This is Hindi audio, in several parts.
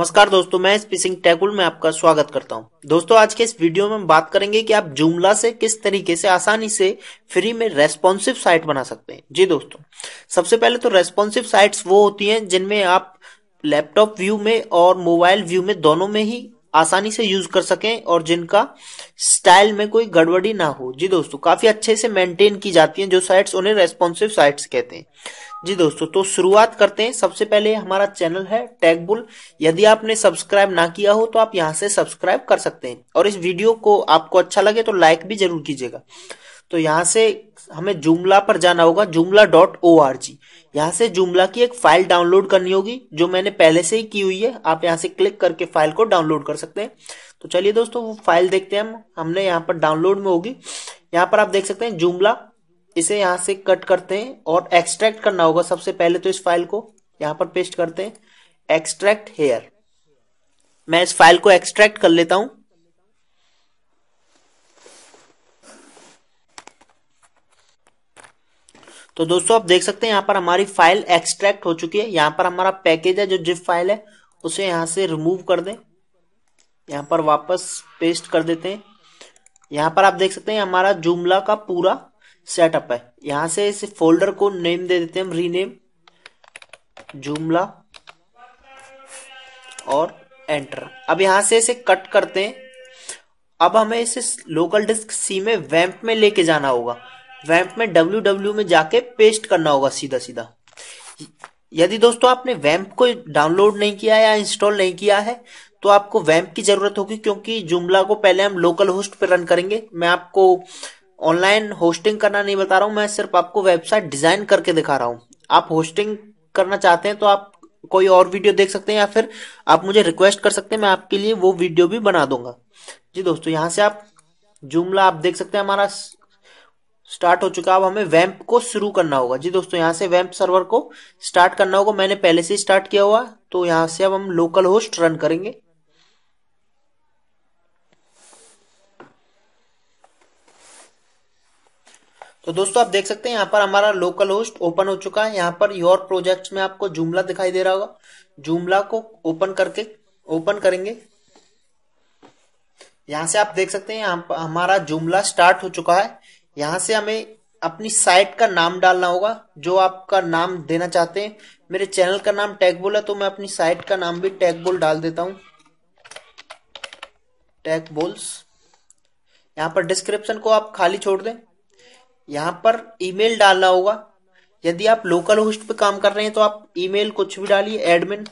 नमस्कार दोस्तों मैं सिंह टैगुल में आपका स्वागत करता हूं दोस्तों आज के इस वीडियो में हम बात करेंगे कि आप जुमला से किस तरीके से आसानी से फ्री में रेस्पॉन्सिव साइट बना सकते हैं जी दोस्तों सबसे पहले तो रेस्पॉन्सिव साइट्स वो होती हैं जिनमें आप लैपटॉप व्यू में और मोबाइल व्यू में दोनों में ही आसानी से यूज कर सकें और जिनका स्टाइल में कोई गड़बड़ी ना हो जी दोस्तों काफी अच्छे से मेंटेन की जाती हैं जो साइट्स उन्हें रेस्पॉन्सिव साइट्स कहते हैं जी दोस्तों तो शुरुआत करते हैं सबसे पहले हमारा चैनल है टैग बुल यदि आपने सब्सक्राइब ना किया हो तो आप यहाँ से सब्सक्राइब कर सकते हैं और इस वीडियो को आपको अच्छा लगे तो लाइक भी जरूर कीजिएगा तो यहां से हमें जुमला पर जाना होगा जुमला डॉट ओ आर जी यहाँ से जुमला की एक फाइल डाउनलोड करनी होगी जो मैंने पहले से ही की हुई है आप यहाँ से क्लिक करके फाइल को डाउनलोड कर सकते हैं तो चलिए दोस्तों वो फाइल देखते हैं हम हमने यहाँ पर डाउनलोड में होगी यहाँ पर आप देख सकते हैं जुमला इसे यहां से कट करते हैं और एक्सट्रैक्ट करना होगा सबसे पहले तो इस फाइल को यहां पर पेस्ट करते हैं एक्सट्रैक्ट हेयर मैं इस फाइल को एक्सट्रैक्ट कर लेता हूं तो दोस्तों आप देख सकते हैं यहां पर हमारी फाइल एक्सट्रैक्ट हो चुकी है यहां पर हमारा पैकेज है जो जिप फाइल है उसे यहां से रिमूव कर दें यहां पर वापस पेस्ट कर देते हैं यहां पर आप देख सकते हैं हमारा जुमला का पूरा सेटअप है यहां से इस फोल्डर को नेम दे देते हैं हम रीनेम जुमला और एंटर अब यहां से इसे कट करते हैं अब हमें इसे लोकल डिस्क सी में वैम्प में लेके जाना होगा वैम्प में डब्ल्यू डब्ल्यू में जाके पेस्ट करना होगा सीधा सीधा यदि दोस्तों आपने वैम्प को डाउनलोड नहीं किया या इंस्टॉल नहीं किया है तो आपको वैम्प की जरूरत होगी क्योंकि जुमला को पहले हम लोकल होस्ट पर रन करेंगे मैं आपको ऑनलाइन होस्टिंग करना नहीं बता रहा हूँ मैं सिर्फ आपको वेबसाइट डिजाइन करके दिखा रहा हूँ आप होस्टिंग करना चाहते हैं तो आप कोई और वीडियो देख सकते हैं या फिर आप मुझे रिक्वेस्ट कर सकते हैं मैं आपके लिए वो वीडियो भी बना दूंगा जी दोस्तों यहाँ से आप जुमला आप देख सकते हैं हमारा स्टार्ट हो चुका अब हमें वैम्प को शुरू करना होगा जी दोस्तों यहाँ से वैम्प सर्वर को स्टार्ट करना होगा मैंने पहले से स्टार्ट किया हुआ तो यहाँ से अब हम लोकल होस्ट रन करेंगे तो दोस्तों आप देख सकते हैं यहाँ पर हमारा लोकल होस्ट ओपन हो चुका है यहाँ पर योर प्रोजेक्ट में आपको जुमला दिखाई दे रहा होगा जुमला को ओपन करके ओपन करेंगे यहां से आप देख सकते हैं यहाँ पर हमारा जुमला स्टार्ट हो चुका है यहां से हमें अपनी साइट का नाम डालना होगा जो आपका नाम देना चाहते हैं मेरे चैनल का नाम टैगबोल है तो मैं अपनी साइट का नाम भी टैगबोल डाल देता हूं टैगबोल्स यहां पर डिस्क्रिप्शन को आप खाली छोड़ दें यहाँ पर ईमेल डालना होगा यदि आप लोकल होस्ट पे काम कर रहे हैं तो आप ईमेल कुछ भी डालिए admin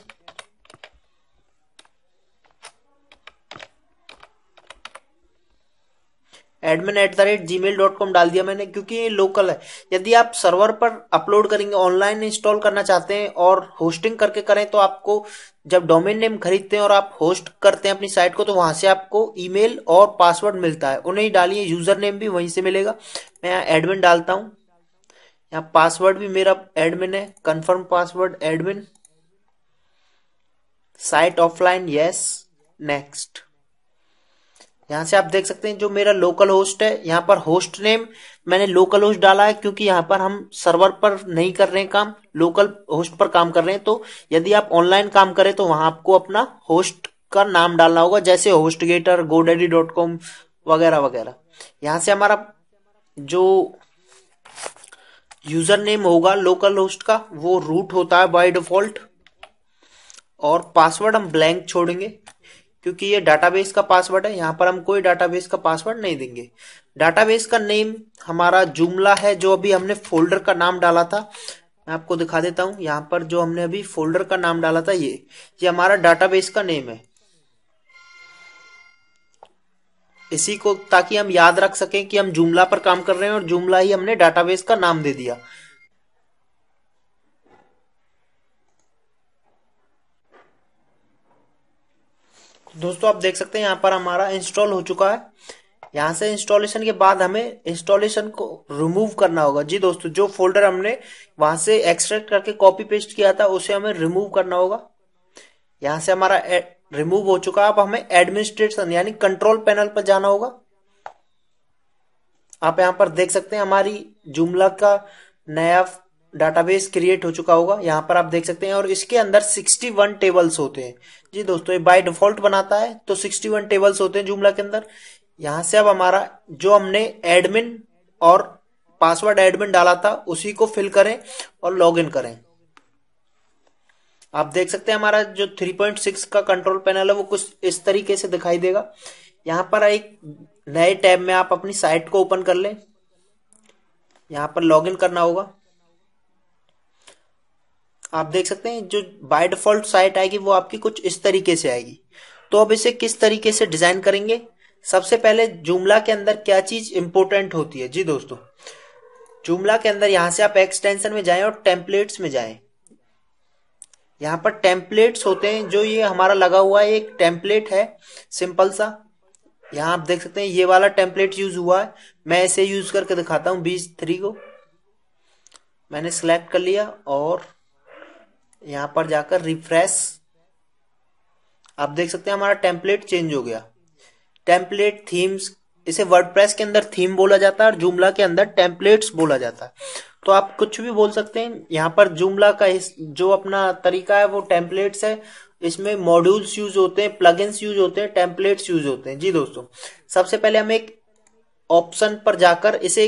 admin at the rate Gmail dot com डाल दिया मैंने क्योंकि ये लोकल है यदि आप सर्वर पर अपलोड करेंगे ऑनलाइन इंस्टॉल करना चाहते हैं और होस्टिंग करके करें तो आपको जब डोमेन नेम खरीदते हैं और आप होस्ट करते हैं अपनी साइट को तो वहां से आपको ईमेल और पासवर्ड मिलता है उन्हें डालिए यूजर नेम भी वहीं से मिलेगा मैं यहाँ एडमिन डालता हूँ यहाँ पासवर्ड भी मेरा एडमिन है confirm password admin site offline yes next यहां से आप देख सकते हैं जो मेरा लोकल होस्ट है यहां पर होस्ट नेम मैंने लोकल होस्ट डाला है क्योंकि यहां पर हम सर्वर पर नहीं कर रहे हैं काम लोकल होस्ट पर काम कर रहे हैं तो यदि आप ऑनलाइन काम करें तो वहां आपको अपना होस्ट का नाम डालना होगा जैसे HostGator GoDaddy dot com वगैरह वगैरह यहां से हमारा जो यूजर नेम होगा लोकल होस्ट का वो रूट होता है बाय डिफॉल्ट और पासवर्ड हम ब्लैंक छोड़ेंगे क्योंकि ये डाटाबेस का पासवर्ड है यहाँ पर हम कोई डाटाबेस का पासवर्ड नहीं देंगे डाटाबेस का नेम हमारा जुमला है जो अभी हमने फोल्डर का नाम डाला था मैं आपको दिखा देता हूँ यहाँ पर जो हमने अभी फोल्डर का नाम डाला था ये ये हमारा डाटाबेस का नेम है इसी को ताकि हम याद रख सकें कि हम जुमला पर काम कर रहे हैं और जुमला ही हमने डाटाबेस का नाम दे दिया दोस्तों आप देख सकते हैं यहाँ पर हमारा इंस्टॉल हो चुका है यहाँ से इंस्टॉलेशन के बाद हमें इंस्टॉलेशन को रिमूव करना होगा जी दोस्तों जो फोल्डर हमने वहां से एक्सट्रैक्ट करके कॉपी पेस्ट किया था उसे हमें रिमूव करना होगा यहाँ से हमारा रिमूव हो चुका अब हमें एडमिनिस्ट्रेशन यानी कंट्रोल पैनल पर जाना होगा आप यहाँ पर देख सकते हैं हमारी जुमला का नया डाटाबेस क्रिएट हो चुका होगा यहाँ पर आप देख सकते हैं और इसके अंदर 61 टेबल्स होते हैं जी दोस्तों ये बाय डिफॉल्ट बनाता है तो 61 टेबल्स होते हैं जुमला के अंदर यहाँ से अब हमारा जो हमने एडमिन और पासवर्ड एडमिन डाला था उसी को फिल करें और लॉगिन करें आप देख सकते हैं हमारा जो 3.6 का कंट्रोल पैनल है वो कुछ इस तरीके से दिखाई देगा यहाँ पर एक नए टैब में आप अपनी साइट को ओपन कर लें यहाँ पर इन करना होगा आप देख सकते हैं जो बाय डिफॉल्ट साइट आएगी वो आपकी कुछ इस तरीके से आएगी तो अब इसे किस तरीके से डिजाइन करेंगे सबसे पहले जुमला के अंदर क्या चीज इंपोर्टेंट होती है जी दोस्तों जुमला के अंदर यहां से आप एक्सटेंशन में जाएं और टेम्पलेट्स में जाएं यहां पर टेम्पलेट्स होते हैं जो ये हमारा लगा हुआ है एक टेम्पलेट है सिंपल सा यहां आप देख सकते हैं ये वाला टेम्पलेट यूज हुआ है मैं इसे यूज करके दिखाता हूं बीस थ्री को मैंने सिलेक्ट कर लिया और यहां पर जाकर रिफ्रेश आप देख सकते हैं हमारा टेम्पलेट चेंज हो गया टेम्पलेट थीम्स इसे वर्डप्रेस के अंदर थीम बोला जाता है और जुमला के अंदर टेम्पलेट्स बोला जाता है तो आप कुछ भी बोल सकते हैं यहाँ पर जुमला का जो अपना तरीका है वो टेम्पलेट्स है इसमें मॉड्यूल्स यूज होते हैं प्लगइन्स यूज होते हैं टेम्पलेट्स यूज होते हैं जी दोस्तों सबसे पहले हम एक ऑप्शन पर जाकर इसे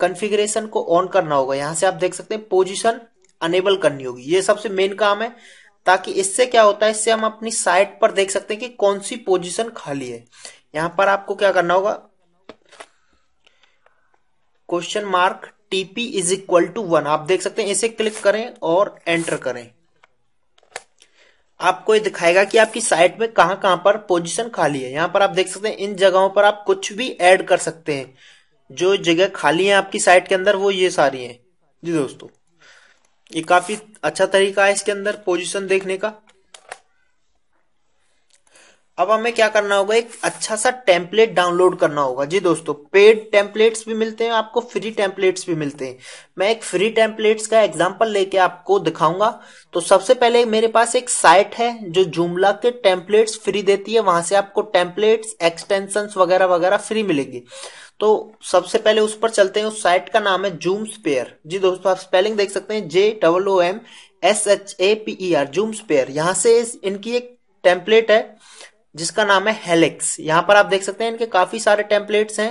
कन्फिग्रेशन को ऑन करना होगा यहां से आप देख सकते हैं पोजीशन अनेबल करनी होगी ये सबसे मेन काम है ताकि इससे क्या होता है इससे हम अपनी साइट पर देख सकते हैं कि कौन सी पोजीशन खाली है यहां पर आपको क्या करना होगा question mark TP is equal to one आप देख सकते हैं इसे क्लिक करें और एंटर करें आपको ये दिखाएगा कि आपकी साइट में कहां कहां पर पोजीशन खाली है यहां पर आप देख सकते हैं इन जगहों पर आप कुछ भी ऐड कर सकते हैं जो जगह खाली है आपकी साइट के अंदर वो ये सारी हैं जी दोस्तों ये काफी अच्छा तरीका है इसके अंदर पोजीशन देखने का अब हमें क्या करना होगा एक अच्छा सा टेम्पलेट डाउनलोड करना होगा जी दोस्तों पेड टेम्पलेट्स भी मिलते हैं आपको फ्री टेम्पलेट्स भी मिलते हैं मैं एक फ्री टेम्पलेट्स का एग्जांपल लेके आपको दिखाऊंगा तो सबसे पहले मेरे पास एक साइट है जो जुमला के टेम्पलेट्स फ्री देती है वहां से आपको टेम्पलेट्स एक्सटेंशन वगैरह वगैरह फ्री मिलेगी तो सबसे पहले उस पर चलते हैं उस साइट का नाम है जूम स्पेयर जी दोस्तों आप स्पेलिंग देख सकते हैं J double O M S H A P E R JoomShaper यहाँ से इनकी एक टेम्पलेट है जिसका नाम है हेलिक्स यहाँ पर आप देख सकते हैं इनके काफी सारे टेम्पलेट्स हैं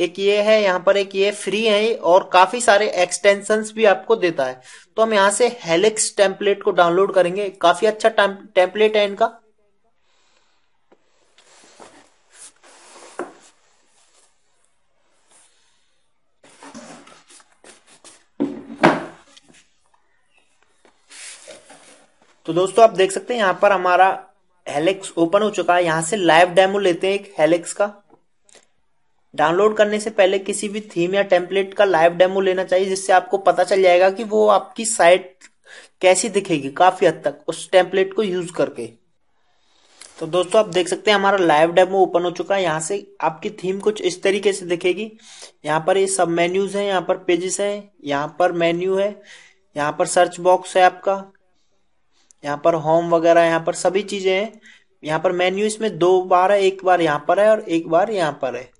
एक ये है यहाँ पर एक ये फ्री है और काफी सारे एक्सटेंशन भी आपको देता है तो हम यहाँ से हेलिक्स टेम्पलेट को डाउनलोड करेंगे काफी अच्छा टेम्पलेट है इनका तो दोस्तों आप देख सकते हैं यहां पर हमारा हेलेक्स ओपन हो चुका है यहां से लाइव डेमो लेते हैं एक हेलेक्स का डाउनलोड करने से पहले किसी भी थीम या टेम्पलेट का लाइव डेमो लेना चाहिए जिससे आपको पता चल जाएगा कि वो आपकी साइट कैसी दिखेगी काफी हद तक उस टेम्पलेट को यूज करके तो दोस्तों आप देख सकते हैं हमारा लाइव डेमो ओपन हो चुका है यहाँ से आपकी थीम कुछ इस तरीके से दिखेगी यहाँ पर ये सब मेन्यूज हैं यहाँ पर पेजेस हैं यहाँ पर मेन्यू है यहाँ पर सर्च बॉक्स है आपका यहाँ पर होम वगैरह यहाँ पर सभी चीजें हैं यहाँ पर मेन्यू इसमें दो बार है एक बार यहाँ पर है और एक बार यहाँ पर है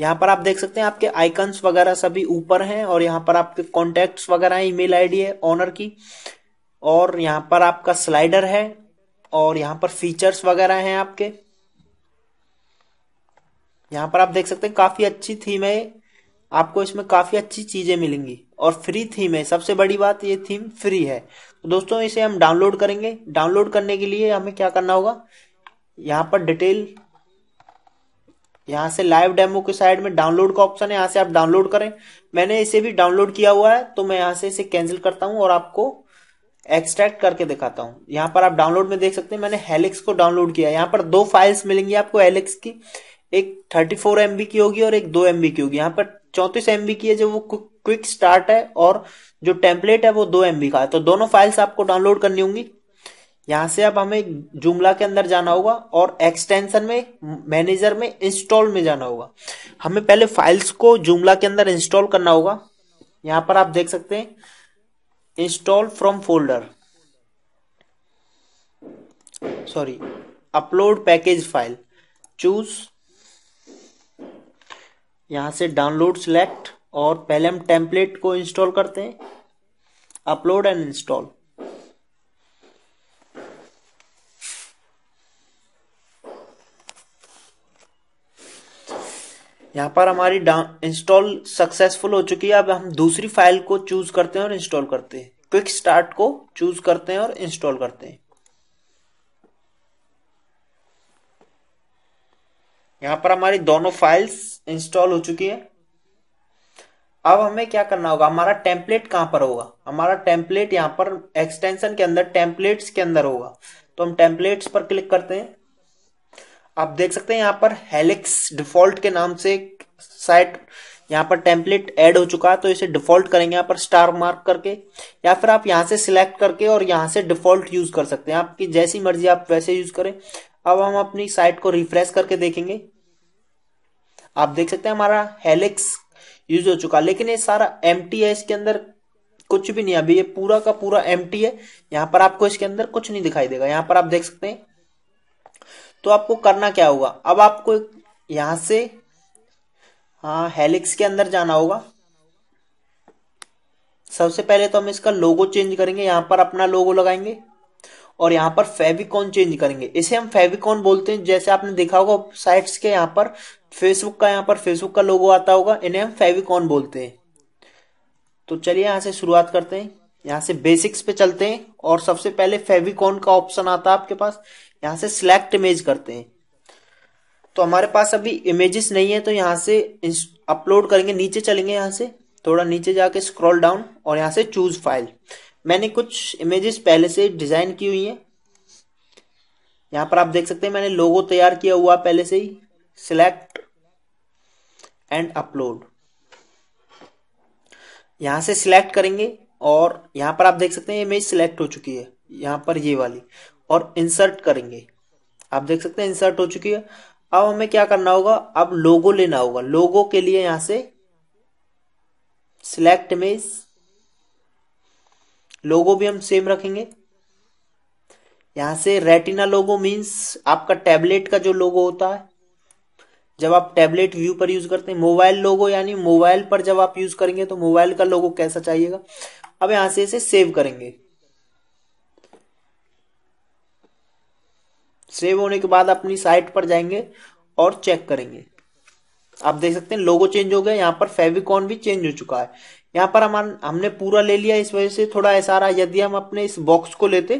यहाँ पर आप देख सकते हैं आपके आइकन्स वगैरह सभी ऊपर हैं और यहाँ पर आपके कॉन्टेक्ट वगैरह है ईमेल आईडी है ऑनर की और यहाँ पर आपका स्लाइडर है और यहाँ पर फीचर्स वगैरह हैं आपके यहाँ पर आप देख सकते हैं काफी अच्छी थीम है आपको इसमें काफी अच्छी चीजें मिलेंगी और फ्री थीम है सबसे बड़ी बात ये थीम फ्री है तो दोस्तों इसे हम डाउनलोड करेंगे डाउनलोड करने के लिए हमें क्या करना होगा यहाँ पर डिटेल यहाँ से लाइव डेमो के साइड में डाउनलोड का ऑप्शन है यहाँ से आप डाउनलोड करें मैंने इसे भी डाउनलोड किया हुआ है तो मैं यहाँ से इसे कैंसिल करता हूँ और आपको एक्सट्रैक्ट करके दिखाता हूँ यहाँ पर आप डाउनलोड में देख सकते हैं मैंने हेलिक्स को डाउनलोड किया यहाँ पर दो फाइल्स मिलेंगी आपको हेलिक्स की एक थर्टी फोर एमबी की होगी और एक दो एमबी की होगी यहाँ पर चौतीस एमबी की है जो वो क्विक स्टार्ट है और जो टेम्पलेट है वो दो एमबी का है तो दोनों फाइल्स आपको डाउनलोड करनी होंगी यहाँ से अब हमें जुमला के अंदर जाना होगा और एक्सटेंशन में मैनेजर में इंस्टॉल में जाना होगा हमें पहले फाइल्स को जुमला के अंदर इंस्टॉल करना होगा यहाँ पर आप देख सकते हैं install from folder sorry upload package file choose यहाँ से डाउनलोड सिलेक्ट और पहले हम टेम्पलेट को इंस्टॉल करते हैं अपलोड एंड इंस्टॉल यहाँ पर हमारी इंस्टॉल सक्सेसफुल हो चुकी है अब हम दूसरी फाइल को चूज करते हैं और इंस्टॉल करते हैं क्विक स्टार्ट को चूज करते हैं और इंस्टॉल करते हैं यहाँ पर हमारी दोनों फाइल्स इंस्टॉल हो चुकी है अब हमें क्या करना होगा हमारा टेम्पलेट कहाँ पर होगा हमारा टेम्पलेट यहाँ पर एक्सटेंशन के अंदर टेम्पलेट्स के अंदर होगा तो हम टेम्पलेट्स पर क्लिक करते हैं आप देख सकते हैं यहाँ पर हेलिक्स डिफॉल्ट के नाम से साइट यहाँ पर टेम्पलेट ऐड हो चुका है तो इसे डिफॉल्ट करेंगे यहाँ पर स्टार मार्क करके या फिर आप यहाँ से सिलेक्ट करके और यहाँ से डिफॉल्ट यूज कर सकते हैं आपकी जैसी मर्जी आप वैसे यूज करें अब हम अपनी साइट को रिफ्रेश करके देखेंगे आप देख सकते हैं हमारा हेलिक्स यूज हो चुका लेकिन ये सारा एम है इसके अंदर कुछ भी नहीं अभी ये पूरा का पूरा एम है यहाँ पर आपको इसके अंदर कुछ नहीं दिखाई देगा यहाँ पर आप देख सकते हैं तो आपको करना क्या होगा अब आपको यहां से हाँ हेलिक्स के अंदर जाना होगा सबसे पहले तो हम इसका लोगो चेंज करेंगे यहां पर अपना लोगो लगाएंगे और यहाँ पर फेविकॉन चेंज करेंगे इसे हम फेविकॉन बोलते हैं जैसे आपने देखा होगा साइट्स के यहाँ पर फेसबुक का यहाँ पर फेसबुक का लोगो आता होगा इन्हें हम फेविकॉन बोलते हैं तो चलिए यहाँ से शुरुआत करते हैं यहाँ से बेसिक्स पे चलते हैं और सबसे पहले फेविकॉन का ऑप्शन आता है आपके पास यहाँ से सिलेक्ट इमेज करते हैं तो हमारे पास अभी इमेजेस नहीं है तो यहाँ से अपलोड करेंगे नीचे चलेंगे यहाँ से थोड़ा नीचे जाके स्क्रॉल डाउन और यहाँ से चूज फाइल मैंने कुछ इमेजेस पहले से डिजाइन की हुई है यहां पर आप देख सकते हैं मैंने लोगो तैयार किया हुआ पहले से ही सिलेक्ट एंड अपलोड यहां से सिलेक्ट करेंगे और यहां पर आप देख सकते हैं इमेज सिलेक्ट हो चुकी है यहां पर ये वाली और इंसर्ट करेंगे आप देख सकते हैं इंसर्ट हो चुकी है अब हमें क्या करना होगा अब लोगो लेना होगा लोगो के लिए यहां से सिलेक्ट इमेज लोगो भी हम सेम रखेंगे यहां से रेटिना लोगो मींस आपका टैबलेट का जो लोगो होता है जब आप टैबलेट व्यू पर यूज करते हैं मोबाइल लोगो यानी मोबाइल पर जब आप यूज करेंगे तो मोबाइल का लोगो कैसा चाहिएगा अब यहां से इसे सेव करेंगे सेव होने के बाद अपनी साइट पर जाएंगे और चेक करेंगे आप देख सकते हैं लोगो चेंज हो गया यहाँ पर फेविकॉन भी चेंज हो चुका है यहाँ पर हम हमने पूरा ले लिया इस वजह से थोड़ा ऐसा रहा यदि हम अपने इस बॉक्स को लेते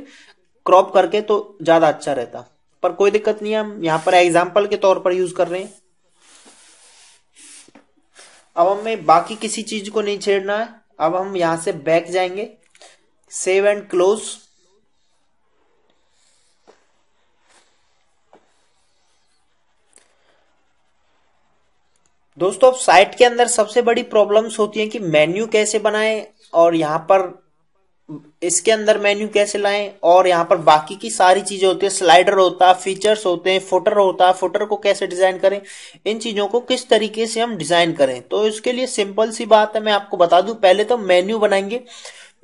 क्रॉप करके तो ज्यादा अच्छा रहता पर कोई दिक्कत नहीं है हम यहाँ पर एग्जाम्पल के तौर पर यूज कर रहे हैं अब हमें बाकी किसी चीज को नहीं छेड़ना है अब हम यहां से बैक जाएंगे सेव एंड क्लोज दोस्तों अब साइट के अंदर सबसे बड़ी प्रॉब्लम्स होती हैं कि मेन्यू कैसे बनाएं और यहाँ पर इसके अंदर मेन्यू कैसे लाएं और यहाँ पर बाकी की सारी चीजें होती है स्लाइडर होता है फीचर्स होते हैं फोटर होता है फोटर को कैसे डिजाइन करें इन चीजों को किस तरीके से हम डिजाइन करें तो इसके लिए सिंपल सी बात है मैं आपको बता दूं पहले तो मेन्यू बनाएंगे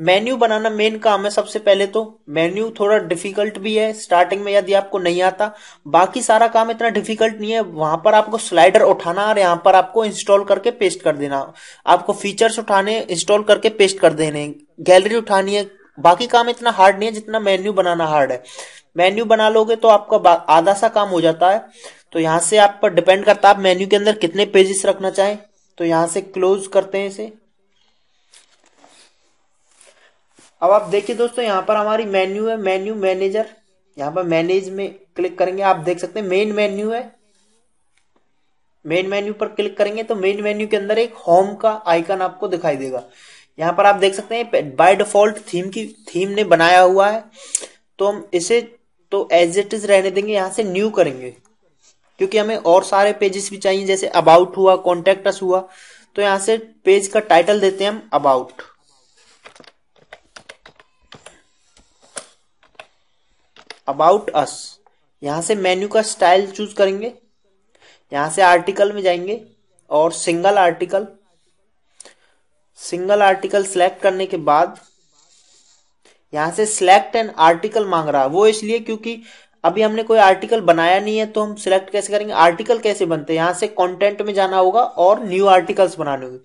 मेन्यू बनाना मेन काम है सबसे पहले तो मेन्यू थोड़ा डिफिकल्ट भी है स्टार्टिंग में यदि आपको नहीं आता बाकी सारा काम इतना डिफिकल्ट नहीं है वहां पर आपको स्लाइडर उठाना और यहाँ पर आपको इंस्टॉल करके पेस्ट कर देना आपको फीचर्स उठाने इंस्टॉल करके पेस्ट कर देने गैलरी उठानी है बाकी काम इतना हार्ड नहीं है जितना मेन्यू बनाना हार्ड है मेन्यू बना लोगे तो आपका आधा सा काम हो जाता है तो यहां से आप पर डिपेंड करता है आप मेन्यू के अंदर कितने पेजेस रखना चाहें तो यहां से क्लोज करते हैं इसे अब आप देखिए दोस्तों यहाँ पर हमारी मेन्यू है मेन्यू मैनेजर यहाँ पर मैनेज में क्लिक करेंगे आप देख सकते हैं मेन मेन्यू है मेन मेन्यू पर क्लिक करेंगे तो मेन मेन्यू के अंदर एक होम का आइकन आपको दिखाई देगा यहाँ पर आप देख सकते हैं बाय डिफॉल्ट थीम की थीम ने बनाया हुआ है तो हम इसे तो एज इट इज रहने देंगे यहाँ से न्यू करेंगे क्योंकि हमें और सारे पेजेस भी चाहिए जैसे अबाउट हुआ कॉन्टेक्ट हुआ तो यहाँ से पेज का टाइटल देते हैं हम अबाउट अबाउट अस यहाँ से मेन्यू का स्टाइल चूज करेंगे यहाँ से आर्टिकल में जाएंगे और single article single article select करने के बाद यहाँ से सिलेक्ट एन आर्टिकल मांग रहा वो इसलिए क्योंकि अभी हमने कोई आर्टिकल बनाया नहीं है तो हम सिलेक्ट कैसे करेंगे आर्टिकल कैसे बनते हैं यहाँ से कंटेंट में जाना होगा और न्यू आर्टिकल्स बनाने होंगे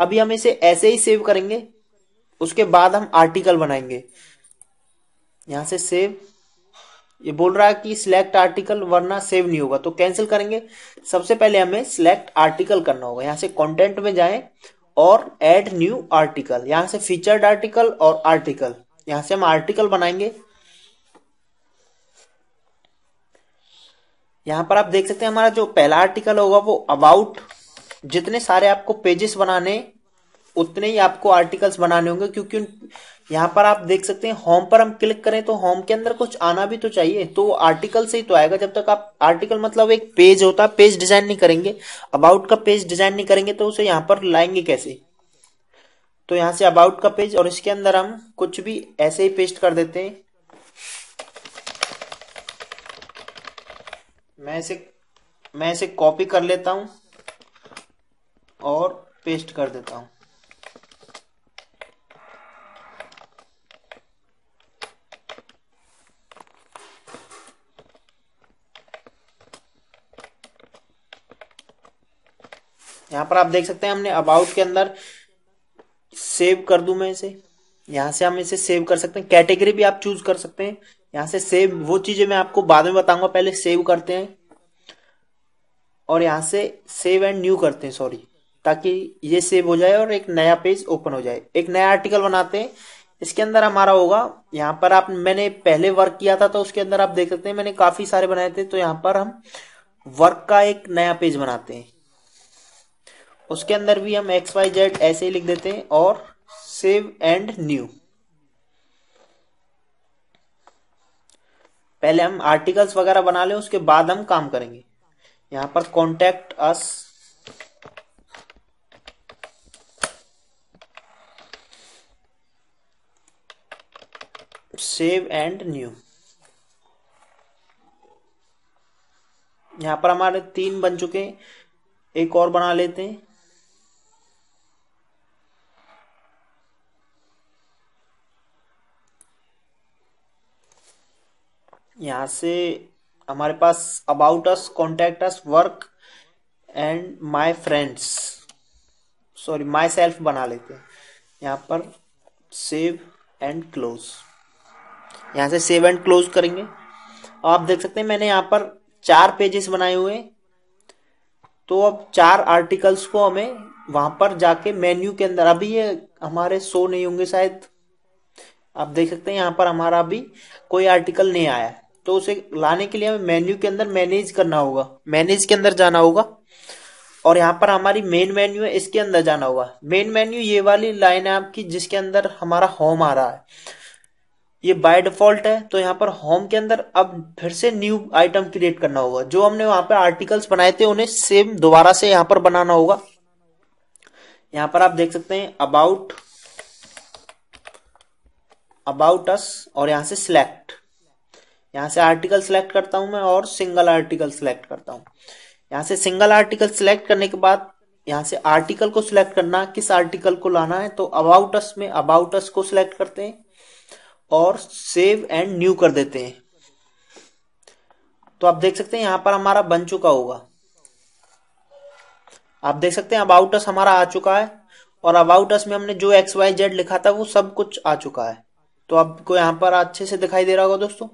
अभी हम इसे ऐसे ही सेव करेंगे उसके बाद हम आर्टिकल बनाएंगे यहाँ से सेव ये बोल रहा है कि सिलेक्ट आर्टिकल वरना सेव नहीं होगा तो कैंसिल करेंगे सबसे पहले हमें सिलेक्ट आर्टिकल करना होगा यहाँ से कंटेंट में जाएं और ऐड न्यू आर्टिकल यहाँ से फीचर्ड आर्टिकल और आर्टिकल यहाँ से हम आर्टिकल बनाएंगे यहाँ पर आप देख सकते हैं हमारा जो पहला आर्टिकल होगा वो अबाउट जितने सारे आपको पेजेस बनाने उतने ही आपको आर्टिकल्स बनाने होंगे क्योंकि यहाँ पर आप देख सकते हैं होम पर हम क्लिक करें तो होम के अंदर कुछ आना भी तो चाहिए तो आर्टिकल से ही तो आएगा जब तक आप आर्टिकल मतलब एक पेज होता है पेज डिजाइन नहीं करेंगे अबाउट का पेज डिजाइन नहीं करेंगे तो उसे यहाँ पर लाएंगे कैसे तो यहाँ से अबाउट का पेज और इसके अंदर हम कुछ भी ऐसे ही पेस्ट कर देते हैं मैं इसे मैं इसे कॉपी कर लेता हूं और पेस्ट कर देता हूं यहाँ पर आप देख सकते हैं हमने अबाउट के अंदर सेव कर दू मैं इसे यहाँ से हम इसे सेव कर सकते हैं कैटेगरी भी आप चूज कर सकते हैं यहाँ से सेव वो चीजें मैं आपको बाद में बताऊंगा पहले सेव करते हैं और यहाँ से सेव एंड न्यू करते हैं सॉरी ताकि ये सेव हो जाए और एक नया पेज ओपन हो जाए एक नया आर्टिकल बनाते हैं इसके अंदर हमारा होगा यहाँ पर आप मैंने पहले वर्क किया था तो उसके अंदर आप देख सकते हैं मैंने काफी सारे बनाए थे तो यहाँ पर हम वर्क का एक नया पेज बनाते हैं उसके अंदर भी हम एक्स वाई जेड ऐसे ही लिख देते हैं और सेव एंड न्यू पहले हम आर्टिकल्स वगैरह बना ले उसके बाद हम काम करेंगे यहां पर contact us save and new यहां पर हमारे तीन बन चुके एक और बना लेते हैं यहाँ से हमारे पास about us contact us work and my friends sorry myself बना लेते हैं यहाँ पर सेव एंड क्लोज यहाँ से सेव एंड क्लोज करेंगे आप देख सकते हैं मैंने यहाँ पर चार पेजेस बनाए हुए तो अब चार आर्टिकल्स को हमें वहां पर जाके मेन्यू के अंदर अभी ये हमारे शो नहीं होंगे शायद आप देख सकते हैं यहाँ पर हमारा अभी कोई आर्टिकल नहीं आया तो उसे लाने के लिए हमें मेन्यू के अंदर मैनेज करना होगा मैनेज के अंदर जाना होगा और यहाँ पर हमारी मेन मेन्यू है इसके अंदर जाना होगा मेन मेन्यू ये वाली लाइन है आपकी जिसके अंदर हमारा होम आ रहा है ये बाय डिफॉल्ट है तो यहाँ पर होम के अंदर अब फिर से न्यू आइटम क्रिएट करना होगा जो हमने वहां पर आर्टिकल्स बनाए थे उन्हें सेम दोबारा से यहाँ पर बनाना होगा यहाँ पर आप देख सकते हैं अबाउट अबाउट अस और यहां से सिलेक्ट यहां से आर्टिकल सिलेक्ट करता हूं मैं और सिंगल आर्टिकल सिलेक्ट करता हूं यहां से सिंगल आर्टिकल सिलेक्ट करने के बाद यहां से आर्टिकल को सिलेक्ट करना किस आर्टिकल को लाना है तो अबाउट अस में अबाउट अस को सिलेक्ट करते हैं और सेव एंड न्यू कर देते हैं तो आप देख सकते हैं यहां पर हमारा बन चुका होगा आप देख सकते हैं अबाउट अस हमारा आ चुका है और अबाउट अस में हमने जो एक्स वाई जेड लिखा था वो सब कुछ आ चुका है तो आपको यहां पर अच्छे से दिखाई दे रहा होगा दोस्तों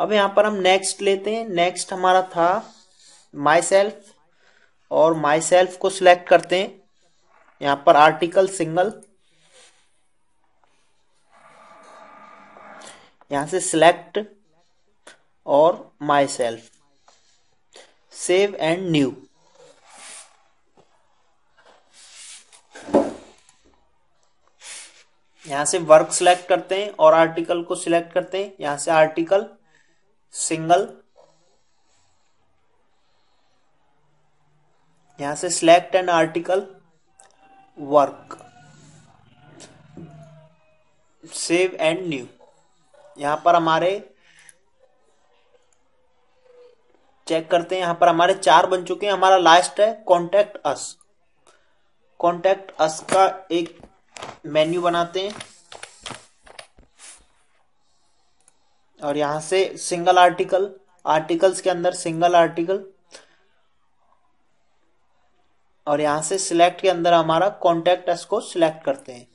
अब यहाँ पर हम नेक्स्ट लेते हैं नेक्स्ट हमारा था माई सेल्फ और माई सेल्फ को सिलेक्ट करते हैं यहाँ पर आर्टिकल सिंगल यहाँ से सिलेक्ट और myself save and new यहां से वर्क सिलेक्ट करते हैं और आर्टिकल को सिलेक्ट करते हैं यहां से आर्टिकल सिंगल यहां से select an article work save and new यहां पर हमारे चेक करते हैं यहां पर हमारे चार बन चुके हैं हमारा लास्ट है कॉन्टेक्ट अस कॉन्टेक्ट अस का एक मेन्यू बनाते हैं और यहां से सिंगल आर्टिकल आर्टिकल्स के अंदर सिंगल आर्टिकल और यहां से सिलेक्ट के अंदर हमारा कॉन्टेक्ट एस को सिलेक्ट करते हैं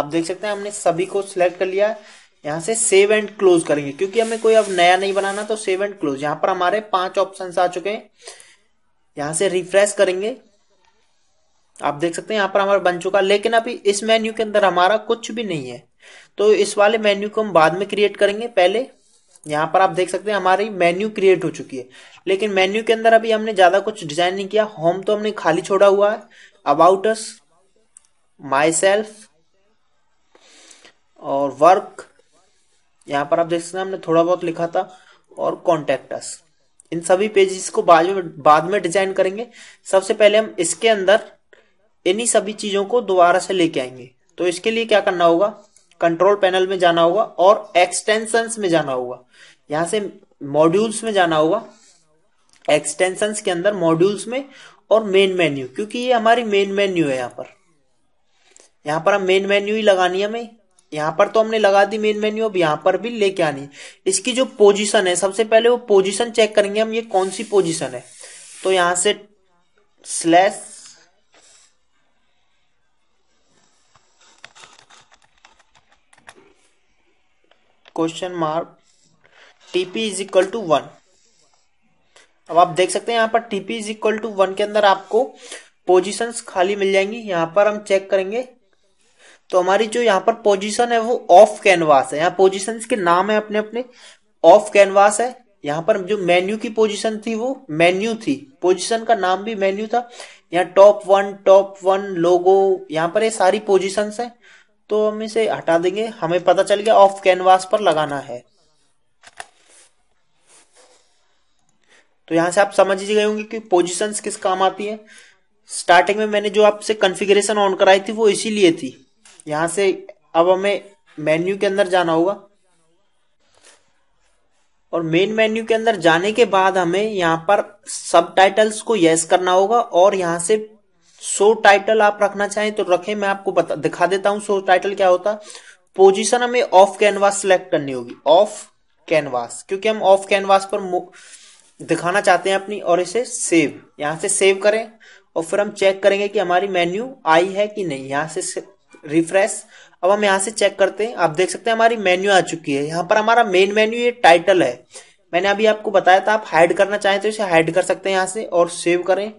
आप देख सकते हैं हमने सभी को सिलेक्ट कर लिया है यहां से सेव एंड क्लोज करेंगे क्योंकि हमें कोई अब नया नहीं बनाना तो सेव एंड क्लोज यहां पर हमारे पांच ऑप्शन आ चुके हैं यहां से रिफ्रेश करेंगे आप देख सकते हैं यहां पर हमारा बन चुका लेकिन अभी इस मेन्यू के अंदर हमारा कुछ भी नहीं है तो इस वाले मेन्यू को हम बाद में क्रिएट करेंगे पहले यहाँ पर आप देख सकते हैं हमारी मेन्यू क्रिएट हो चुकी है लेकिन मेन्यू के अंदर अभी हमने ज्यादा कुछ डिजाइन नहीं किया होम तो हमने खाली छोड़ा हुआ है अबाउट अस माई सेल्फ और वर्क यहाँ पर आप देख सकते हैं हमने थोड़ा बहुत लिखा था और कॉन्टेक्ट अस इन सभी पेजेस को बाद में बाद में डिजाइन करेंगे सबसे पहले हम इसके अंदर इन्हीं सभी चीजों को दोबारा से लेके आएंगे तो इसके लिए क्या करना होगा कंट्रोल पैनल में जाना होगा और एक्सटेंशन में जाना होगा यहां से मॉड्यूल्स में जाना होगा एक्सटेंशन के अंदर मॉड्यूल्स में और मेन मेन्यू क्योंकि ये हमारी मेन मेन्यू है यहाँ पर यहाँ पर हम मेन मेन्यू ही लगानी है हमें यहाँ पर तो हमने लगा दी मेन मेन्यू अब यहाँ पर भी लेके आनी है इसकी जो पोजीशन है सबसे पहले वो पोजीशन चेक करेंगे हम ये कौन सी पोजीशन है तो यहाँ से slash question mark TP is equal to one अब आप देख सकते हैं यहाँ पर TP is equal to one के अंदर आपको पोजीशंस खाली मिल जाएंगी यहाँ पर हम चेक करेंगे तो हमारी जो यहाँ पर पोजीशन है वो ऑफ कैनवास है यहाँ पोजीशंस के नाम है अपने अपने ऑफ कैनवास है यहाँ पर जो मेन्यू की पोजीशन थी वो मेन्यू थी पोजीशन का नाम भी मेन्यू था यहाँ top one top one logo यहाँ पर ये सारी पोजिशन है तो हम इसे हटा देंगे हमें पता चल गया ऑफ कैनवास पर लगाना है तो यहां से आप समझ ही गए होंगे कि पोजीशंस किस काम आती है स्टार्टिंग में मैंने जो आपसे कॉन्फ़िगरेशन ऑन कराई थी वो इसीलिए थी यहां से अब हमें मेन्यू के अंदर जाना होगा और मेन मेन्यू के अंदर जाने के बाद हमें यहां पर सब टाइटल्स को यस करना होगा और यहां से सो टाइटल आप रखना चाहें तो रखें मैं आपको बता दिखा देता हूं सो टाइटल क्या होता पोजीशन हमें ऑफ कैनवास सेलेक्ट करनी होगी ऑफ कैनवास क्योंकि हम ऑफ कैनवास पर दिखाना चाहते हैं अपनी और इसे सेव यहां से सेव करें और फिर हम चेक करेंगे कि हमारी मेन्यू आई है कि नहीं यहां से रिफ्रेश अब हम यहां से चेक करते हैं आप देख सकते हैं हमारी मेन्यू आ चुकी है यहां पर हमारा मेन मेन्यू ये टाइटल है मैंने अभी आपको बताया था आप हाइड करना चाहें तो इसे हाइड कर सकते हैं यहां से और सेव करें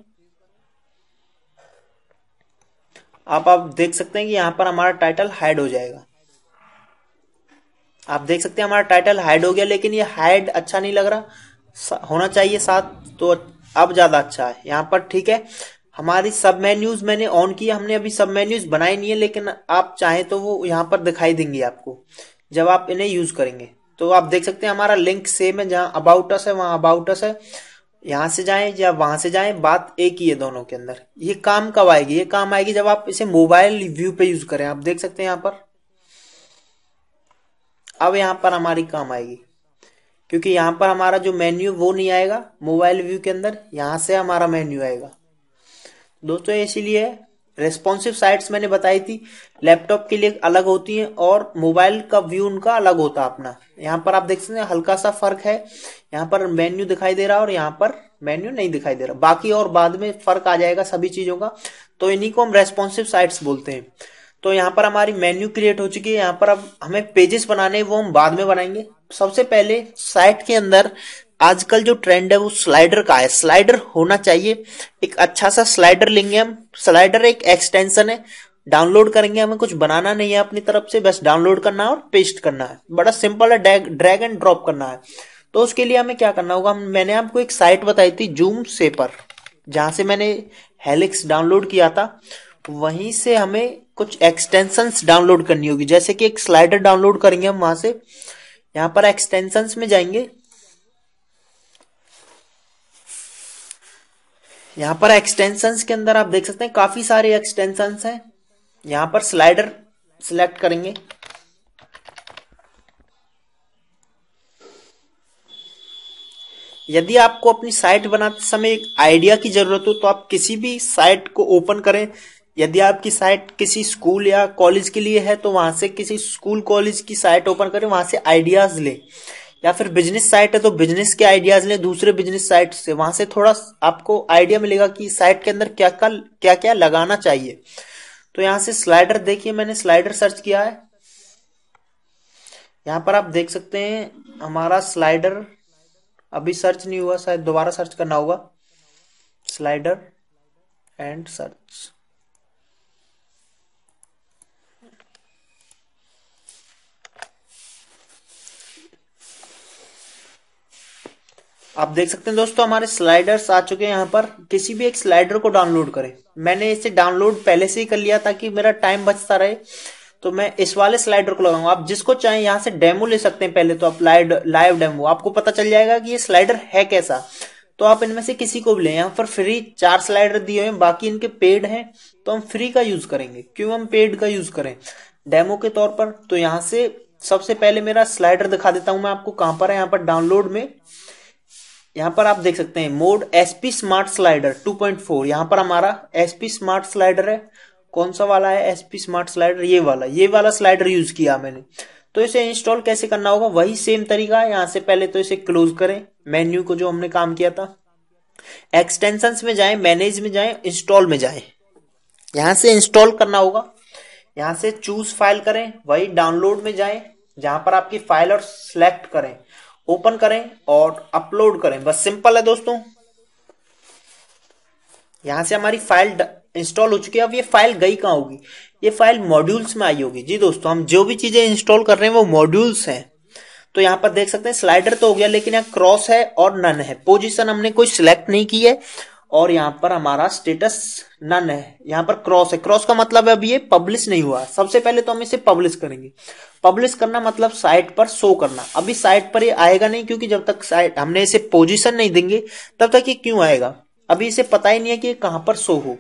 आप आप देख सकते हैं कि यहाँ पर हमारा टाइटल हाइड हो जाएगा आप देख सकते हैं हमारा टाइटल हाइड हो गया लेकिन ये हाइड अच्छा नहीं लग रहा होना चाहिए साथ तो अब ज्यादा अच्छा है यहाँ पर ठीक है हमारी सब मेन्यूज मैंने ऑन किया हमने अभी सब मेन्यूज बनाई नहीं है लेकिन आप चाहें तो वो यहाँ पर दिखाई देंगी आपको जब आप इन्हें यूज करेंगे तो आप देख सकते हैं हमारा लिंक सेम है जहाँ अबाउट अस है वहाँ अबाउट अस है यहां से जाएं या वहां से जाएं बात एक ही है दोनों के अंदर ये काम कब आएगी ये काम आएगी जब आप इसे मोबाइल व्यू पे यूज करें आप देख सकते हैं यहां पर अब यहां पर हमारी काम आएगी क्योंकि यहां पर हमारा जो मेन्यू वो नहीं आएगा मोबाइल व्यू के अंदर यहां से हमारा मेन्यू आएगा दोस्तों इसीलिए रेस्पॉन्सिव साइट्स मैंने बताई थी लैपटॉप के लिए अलग होती हैं और मोबाइल का व्यू उनका अलग होता है अपना यहाँ पर आप देख सकते हैं हल्का सा फर्क है यहाँ पर मेन्यू दिखाई दे रहा है और यहाँ पर मेन्यू नहीं दिखाई दे रहा बाकी और बाद में फर्क आ जाएगा सभी चीजों का तो इन्हीं को हम रेस्पॉन्सिव साइट्स बोलते हैं तो यहाँ पर हमारी मेन्यू क्रिएट हो चुकी है यहाँ पर अब हमें पेजेस बनाने वो हम बाद में बनाएंगे सबसे पहले साइट के अंदर आजकल जो ट्रेंड है वो स्लाइडर का है स्लाइडर होना चाहिए एक अच्छा सा स्लाइडर लेंगे हम स्लाइडर एक एक्सटेंशन है डाउनलोड करेंगे हमें कुछ बनाना नहीं है अपनी तरफ से बस डाउनलोड करना है और पेस्ट करना है बड़ा सिंपल है ड्रैग एंड ड्रॉप करना है तो उसके लिए हमें क्या करना होगा मैंने आपको एक साइट बताई थी जूम से पर जहां से मैंने हेलिक्स डाउनलोड किया था वहीं से हमें कुछ एक्सटेंशन डाउनलोड करनी होगी जैसे कि एक स्लाइडर डाउनलोड करेंगे हम वहां से यहाँ पर एक्सटेंशन में जाएंगे यहां पर एक्सटेंशन के अंदर आप देख सकते हैं काफी सारे एक्सटेंशन है यहां पर स्लाइडर सिलेक्ट करेंगे यदि आपको अपनी साइट बनाते समय एक आइडिया की जरूरत हो तो आप किसी भी साइट को ओपन करें यदि आपकी साइट किसी स्कूल या कॉलेज के लिए है तो वहां से किसी स्कूल कॉलेज की साइट ओपन करें वहां से आइडियाज लें या फिर बिजनेस साइट है तो बिजनेस के आइडियाज लें दूसरे बिजनेस साइट से वहां से थोड़ा आपको आइडिया मिलेगा कि साइट के अंदर क्या क्या क्या क्या लगाना चाहिए तो यहां से स्लाइडर देखिए मैंने स्लाइडर सर्च किया है यहां पर आप देख सकते हैं हमारा स्लाइडर अभी सर्च नहीं हुआ शायद दोबारा सर्च करना होगा स्लाइडर एंड सर्च आप देख सकते हैं दोस्तों हमारे स्लाइडर्स आ चुके हैं यहाँ पर किसी भी एक स्लाइडर को डाउनलोड करें मैंने इसे डाउनलोड पहले से ही कर लिया ताकि मेरा टाइम बचता रहे तो मैं इस वाले स्लाइडर को लगाऊंगा आप जिसको चाहें यहाँ से डेमो ले सकते हैं पहले तो आप लाइव लाइव डेमो आपको पता चल जाएगा कि ये स्लाइडर है कैसा तो आप इनमें से किसी को भी लें यहाँ पर फ्री चार स्लाइडर दिए हुए बाकी इनके पेड है तो हम फ्री का यूज करेंगे क्यों हम पेड का यूज करें डेमो के तौर पर तो यहाँ से सबसे पहले मेरा स्लाइडर दिखा देता हूं मैं आपको कहां पर है यहाँ पर डाउनलोड में यहाँ पर आप देख सकते हैं मोड एसपी स्मार्ट स्लाइडर 2.4 यहाँ पर हमारा एसपी स्मार्ट स्लाइडर है कौन सा वाला है एसपी स्मार्ट स्लाइडर ये वाला ये वाला स्लाइडर यूज किया मैंने तो इसे इंस्टॉल कैसे करना होगा वही सेम तरीका है यहाँ से पहले तो इसे क्लोज करें मेन्यू को जो हमने काम किया था एक्सटेंशन में जाए मैनेज में जाए इंस्टॉल में जाए यहां से इंस्टॉल करना होगा यहां से चूज फाइल करें वही डाउनलोड में जाए जहां पर आपकी फाइल और सिलेक्ट करें ओपन करें और अपलोड करें बस सिंपल है दोस्तों यहां से हमारी फाइल इंस्टॉल हो चुकी है अब ये फाइल गई कहां होगी ये फाइल मॉड्यूल्स में आई होगी जी दोस्तों हम जो भी चीजें इंस्टॉल कर रहे हैं वो मॉड्यूल्स हैं तो यहां पर देख सकते हैं स्लाइडर तो हो गया लेकिन यहाँ क्रॉस है और नन है पोजीशन हमने कोई सिलेक्ट नहीं की है और यहाँ पर हमारा स्टेटस नन है यहाँ पर क्रॉस है क्रॉस का मतलब है अब ये पब्लिश नहीं हुआ सबसे पहले तो हम इसे पब्लिश करेंगे पब्लिश करना मतलब साइट पर शो करना अभी साइट पर ये आएगा नहीं क्योंकि जब तक साइट हमने इसे पोजीशन नहीं देंगे तब तक ये क्यों आएगा अभी इसे पता ही नहीं है कि कहाँ पर शो हो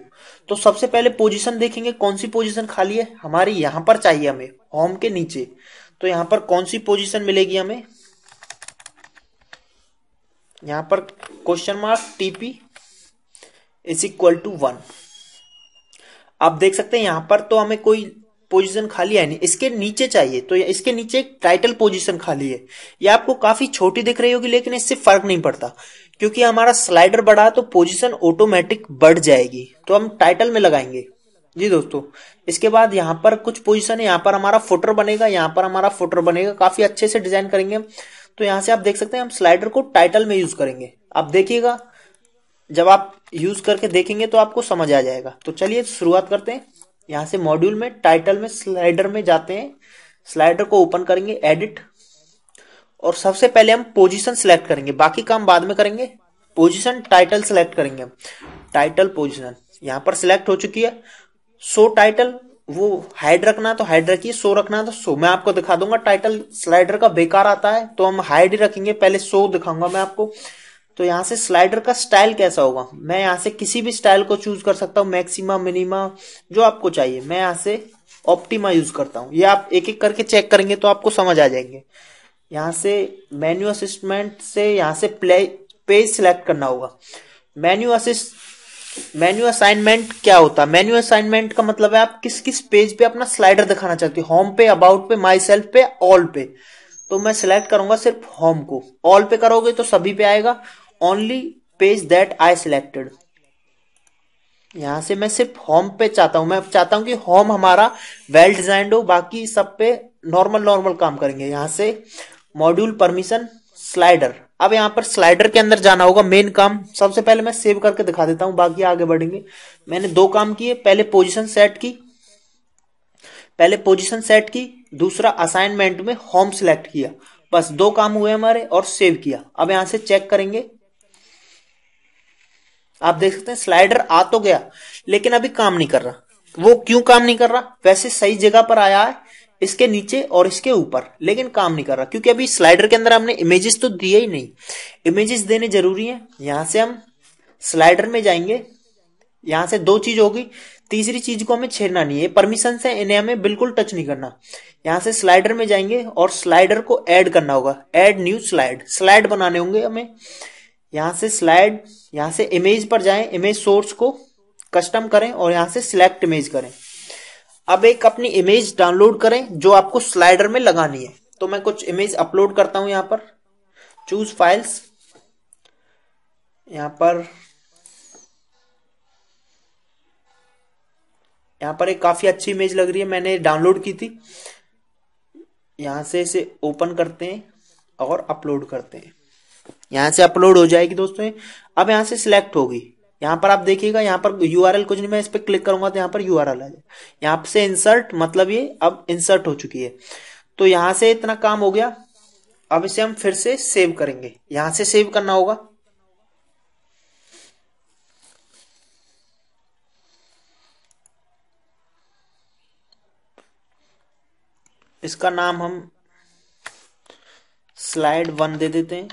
तो सबसे पहले पोजिशन देखेंगे कौन सी पोजिशन खाली है हमारी यहाँ पर चाहिए हमें होम के नीचे तो यहाँ पर कौन सी पोजिशन मिलेगी हमें यहाँ पर question mark TP is equal to one आप देख सकते हैं यहां पर तो हमें कोई पोजीशन खाली है नहीं इसके नीचे चाहिए तो इसके नीचे एक टाइटल पोजीशन खाली है ये आपको काफी छोटी दिख रही होगी लेकिन इससे फर्क नहीं पड़ता क्योंकि हमारा स्लाइडर बढ़ा तो पोजीशन ऑटोमेटिक बढ़ जाएगी तो हम टाइटल में लगाएंगे जी दोस्तों इसके बाद यहाँ पर कुछ पोजीशन है यहाँ पर हमारा फोटर बनेगा यहाँ पर हमारा फोटर बनेगा काफी अच्छे से डिजाइन करेंगे तो यहाँ से आप देख सकते हैं हम स्लाइडर को टाइटल में यूज करेंगे आप देखिएगा जब आप यूज करके देखेंगे तो आपको समझ आ जाएगा तो चलिए शुरुआत करते हैं यहां से मॉड्यूल में टाइटल में स्लाइडर में जाते हैं स्लाइडर को ओपन करेंगे एडिट और सबसे पहले हम पोजीशन सिलेक्ट करेंगे बाकी काम बाद में करेंगे पोजीशन टाइटल सिलेक्ट करेंगे हम टाइटल पोजीशन यहां पर सिलेक्ट हो चुकी है सो टाइटल वो हाइड रखना तो हाइड रखिए सो रखना तो सो मैं आपको दिखा दूंगा टाइटल स्लाइडर का बेकार आता है तो हम हाइड रखेंगे पहले सो दिखाऊंगा मैं आपको तो यहां से स्लाइडर का स्टाइल कैसा होगा मैं यहां से किसी भी स्टाइल को चूज कर सकता हूँ मैक्सिमा मिनिमा जो आपको चाहिए मैं यहां से ऑप्टिमा यूज करता हूं ये आप एक एक करके चेक करेंगे तो आपको समझ आ जाएंगे यहां से मेन्यू असिस्टमेंट से यहां से प्ले पेज सिलेक्ट करना होगा मेन्यू असिस्ट मेन्यू असाइनमेंट क्या होता है मेन्यू असाइनमेंट का मतलब है आप किस किस पेज पे अपना स्लाइडर दिखाना चाहते हो होम पे अबाउट पे माई सेल्फ पे ऑल पे तो मैं सिलेक्ट करूंगा सिर्फ होम को ऑल पे करोगे तो सभी पे आएगा only page that I selected यहां से मैं सिर्फ होम पे चाहता हूं मैं चाहता हूं कि होम हमारा वेल डिजाइंड हो बाकी सब पे नॉर्मल नॉर्मल काम करेंगे यहां से मॉड्यूल परमिशन स्लाइडर अब यहां पर स्लाइडर के अंदर जाना होगा मेन काम सबसे पहले मैं सेव करके दिखा देता हूं बाकी आगे बढ़ेंगे मैंने दो काम किए पहले पोजिशन सेट की पहले पोजिशन सेट की दूसरा असाइनमेंट में होम सिलेक्ट किया बस दो काम हुए हमारे और सेव किया अब यहां से चेक करेंगे आप देख सकते हैं स्लाइडर आ तो गया लेकिन अभी काम नहीं कर रहा वो क्यों काम नहीं कर रहा वैसे सही जगह पर आया है इसके नीचे और इसके ऊपर लेकिन काम नहीं कर रहा क्योंकि अभी स्लाइडर के अंदर हमने इमेजेस तो दिए ही नहीं इमेजेस देने जरूरी है यहां से हम स्लाइडर में जाएंगे यहां से दो चीज होगी तीसरी चीज को हमें छेड़ना नहीं है परमिशन से इन्हें हमें बिल्कुल टच नहीं करना यहां से स्लाइडर में जाएंगे और स्लाइडर को ऐड करना होगा ऐड न्यू स्लाइड स्लाइड बनाने होंगे हमें यहाँ से स्लाइड यहाँ से इमेज पर जाएं इमेज सोर्स को कस्टम करें और यहाँ से सिलेक्ट इमेज करें अब एक अपनी इमेज डाउनलोड करें जो आपको स्लाइडर में लगानी है तो मैं कुछ इमेज अपलोड करता हूं यहाँ पर चूज फाइल्स यहाँ पर यहाँ पर एक काफी अच्छी इमेज लग रही है मैंने डाउनलोड की थी यहां से इसे ओपन करते हैं और अपलोड करते हैं यहाँ से अपलोड हो जाएगी दोस्तों अब यहाँ से सिलेक्ट होगी यहाँ पर आप देखिएगा यहाँ पर यूआरएल कुछ नहीं मैं इस पर क्लिक करूंगा तो यहाँ पर यूआरएल आ जाए यहाँ से इंसर्ट मतलब ये अब इंसर्ट हो चुकी है तो यहाँ से इतना काम हो गया अब इसे हम फिर से सेव करेंगे यहां से सेव करना होगा इसका नाम हम स्लाइड वन दे देते हैं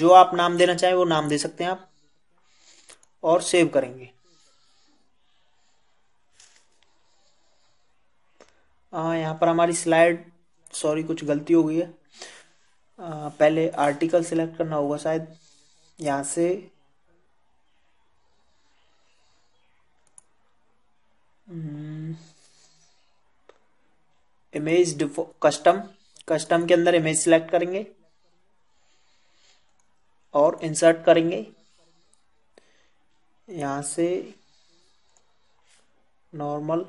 जो आप नाम देना चाहें वो नाम दे सकते हैं आप और सेव करेंगे हाँ यहाँ पर हमारी स्लाइड सॉरी कुछ गलती हो गई है आ, पहले आर्टिकल सिलेक्ट करना होगा शायद यहाँ से इमेज डिफो कस्टम कस्टम के अंदर इमेज सिलेक्ट करेंगे और इंसर्ट करेंगे यहाँ से नॉर्मल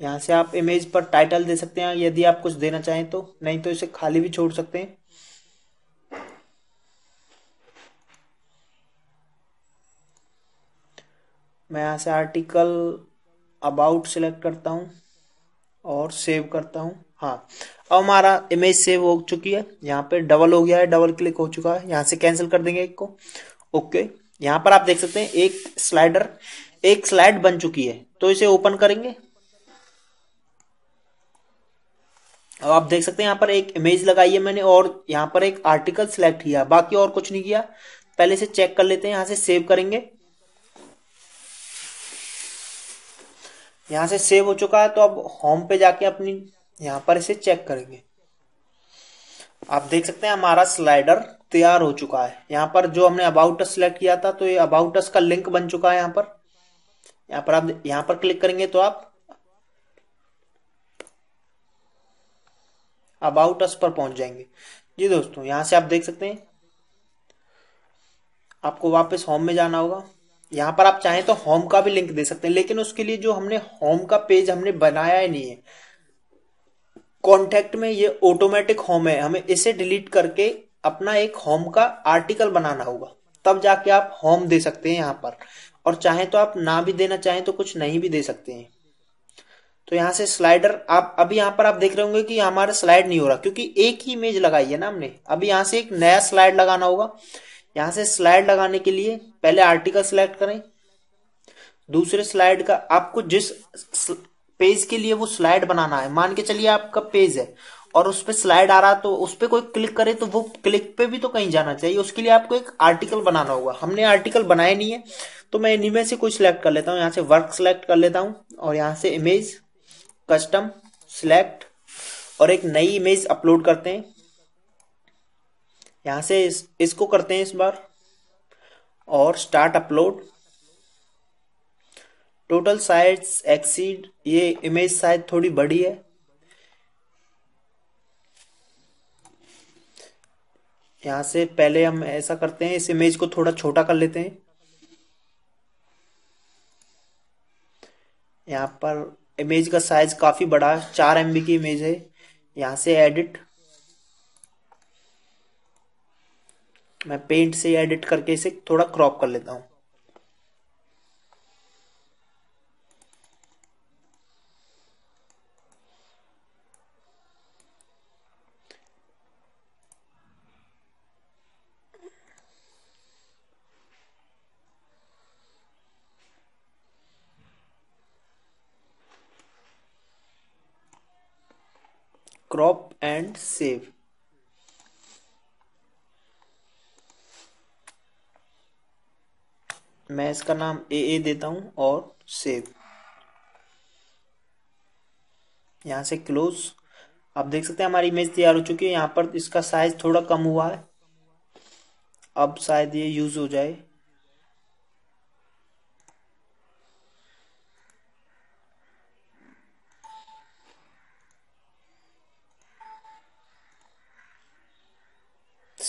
यहाँ से आप इमेज पर टाइटल दे सकते हैं यदि आप कुछ देना चाहें तो नहीं तो इसे खाली भी छोड़ सकते हैं मैं यहाँ से आर्टिकल अबाउट सिलेक्ट करता हूँ और सेव करता हूँ हाँ अब हमारा इमेज सेव हो चुकी है यहाँ पे डबल हो गया है डबल क्लिक हो चुका है यहाँ से कैंसिल कर देंगे एक को ओके यहाँ पर आप देख सकते हैं एक स्लाइडर एक स्लाइड बन चुकी है तो इसे ओपन करेंगे अब आप देख सकते हैं यहाँ पर एक इमेज लगाई है मैंने और यहाँ पर एक आर्टिकल सिलेक्ट किया बाकी और कुछ नहीं किया पहले से चेक कर लेते हैं यहाँ से सेव करेंगे यहाँ से सेव हो चुका है तो अब होम पे जाके अपनी यहाँ पर इसे चेक करेंगे आप देख सकते हैं हमारा स्लाइडर तैयार हो चुका है यहाँ पर जो हमने अबाउट सेलेक्ट किया था तो ये अबाउट का लिंक बन चुका है यहाँ पर यहाँ पर आप यहाँ पर क्लिक करेंगे तो आप अबाउट पर पहुंच जाएंगे जी दोस्तों यहां से आप देख सकते हैं आपको वापस होम में जाना होगा यहाँ पर आप चाहें तो होम का भी लिंक दे सकते हैं लेकिन उसके लिए जो हमने होम का पेज हमने बनाया ही नहीं है कॉन्टेक्ट में ये ऑटोमेटिक होम है हमें इसे डिलीट करके अपना एक होम का आर्टिकल बनाना होगा तब जाके आप होम दे सकते हैं यहाँ पर और चाहे तो आप ना भी देना चाहें तो कुछ नहीं भी दे सकते हैं तो यहाँ से स्लाइडर आप अभी यहाँ पर आप देख रहे होंगे कि हमारा स्लाइड नहीं हो रहा क्योंकि एक ही इमेज लगाई है ना हमने अभी यहाँ से एक नया स्लाइड लगाना होगा यहां से स्लाइड लगाने के लिए पहले आर्टिकल सिलेक्ट करें दूसरे स्लाइड का आपको जिस पेज के लिए वो स्लाइड बनाना है मान के चलिए आपका पेज है और उस पर स्लाइड आ रहा तो उस पर कोई क्लिक करे तो वो क्लिक पे भी तो कहीं जाना चाहिए उसके लिए आपको एक आर्टिकल बनाना होगा हमने आर्टिकल बनाया नहीं है तो मैं इन्हीं में से कोई सिलेक्ट कर लेता हूँ यहाँ से वर्क सिलेक्ट कर लेता हूँ और यहाँ से इमेज कस्टम सिलेक्ट और एक नई इमेज अपलोड करते हैं यहाँ से इस इसको करते हैं इस बार और start upload total size exceed ये इमेज साइज थोड़ी बड़ी है यहाँ से पहले हम ऐसा करते हैं इस इमेज को थोड़ा छोटा कर लेते हैं यहाँ पर इमेज का साइज काफ़ी बड़ा चार एम की इमेज है यहाँ से एडिट मैं पेंट से एडिट करके इसे थोड़ा क्रॉप कर लेता हूं क्रॉप एंड सेव मैं इसका नाम ए ए देता हूँ और सेव यहाँ से क्लोज आप देख सकते हैं हमारी इमेज तैयार हो चुकी है यहाँ पर इसका साइज थोड़ा कम हुआ है अब शायद ये यूज हो जाए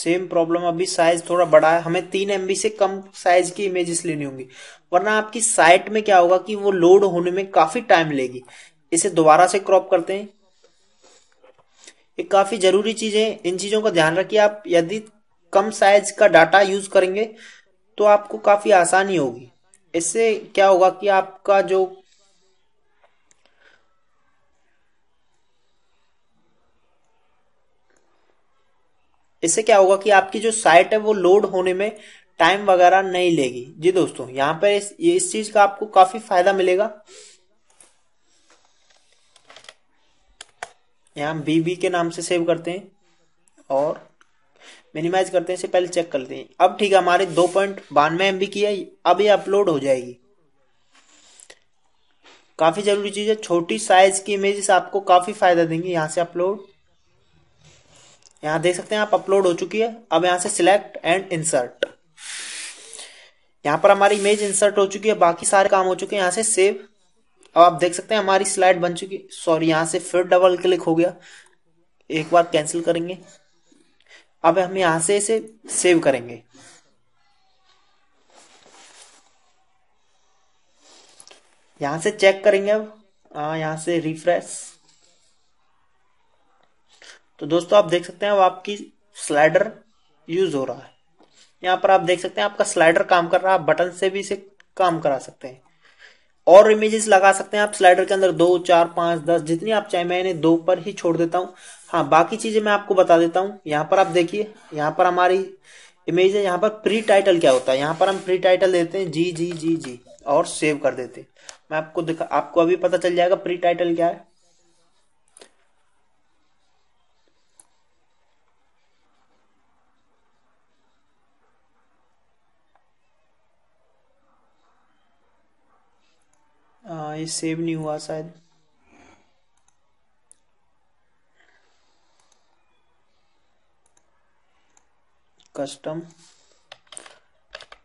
सेम प्रॉब्लम अभी साइज थोड़ा बड़ा है हमें तीन एमबी से कम साइज की इमेजेस लेनी होंगी वरना आपकी साइट में क्या होगा कि वो लोड होने में काफी टाइम लेगी इसे दोबारा से क्रॉप करते हैं ये काफी जरूरी चीज है इन चीजों का ध्यान रखिए आप यदि कम साइज का डाटा यूज करेंगे तो आपको काफी आसानी होगी इससे क्या होगा कि आपका जो इससे क्या होगा कि आपकी जो साइट है वो लोड होने में टाइम वगैरह नहीं लेगी जी दोस्तों यहाँ पर इस, इस चीज का आपको काफी फायदा मिलेगा यहाँ बीबी के नाम से सेव करते हैं और मिनिमाइज करते हैं इसे पहले चेक करते हैं अब ठीक है हमारे दो पॉइंट बानवे एम की है अब ये अपलोड हो जाएगी काफी जरूरी चीज है छोटी साइज की इमेजेस आपको काफी फायदा देंगी यहाँ से अपलोड यहां देख सकते हैं आप अपलोड हो चुकी है अब यहां से सिलेक्ट एंड इंसर्ट यहां पर हमारी इमेज इंसर्ट हो चुकी है बाकी सारे काम हो चुके हैं यहां से सेव अब आप देख सकते हैं हमारी स्लाइड बन चुकी सॉरी यहां से फिर डबल क्लिक हो गया एक बार कैंसिल करेंगे अब हम यहां से इसे सेव करेंगे यहां से चेक करेंगे अब हाँ, यहां से रिफ्रेश तो दोस्तों आप देख सकते हैं अब आपकी स्लाइडर यूज हो रहा है यहाँ पर आप देख सकते हैं आपका स्लाइडर काम कर रहा है आप बटन से भी इसे काम करा सकते हैं और इमेजेस लगा सकते हैं आप स्लाइडर के अंदर दो चार पांच दस जितनी आप चाहे मैंने दो पर ही छोड़ देता हूँ हाँ बाकी चीजें मैं आपको बता देता हूँ यहाँ पर आप देखिए यहाँ पर हमारी इमेज है यहाँ पर प्री टाइटल क्या होता है यहाँ पर हम प्री टाइटल देते हैं जी जी जी जी और सेव कर देते हैं मैं आपको दिखा आपको अभी पता चल जाएगा प्री टाइटल क्या है ये सेव नहीं हुआ शायद कस्टम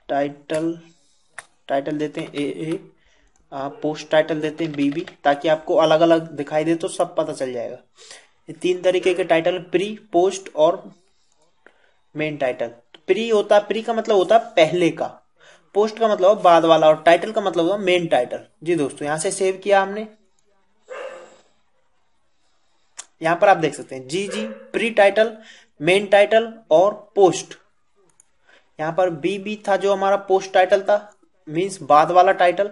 टाइटल टाइटल देते हैं ए ए आप पोस्ट टाइटल देते हैं बीबी ताकि आपको अलग अलग दिखाई दे तो सब पता चल जाएगा ये तीन तरीके के टाइटल प्री पोस्ट और मेन टाइटल प्री होता प्री का मतलब होता पहले का पोस्ट का मतलब बाद वाला और टाइटल का मतलब मेन टाइटल जी दोस्तों यहां से सेव किया हमने यहां पर आप देख सकते हैं जी जी प्री टाइटल मेन टाइटल और पोस्ट यहां पर बी बी था जो हमारा पोस्ट टाइटल था मींस बाद वाला टाइटल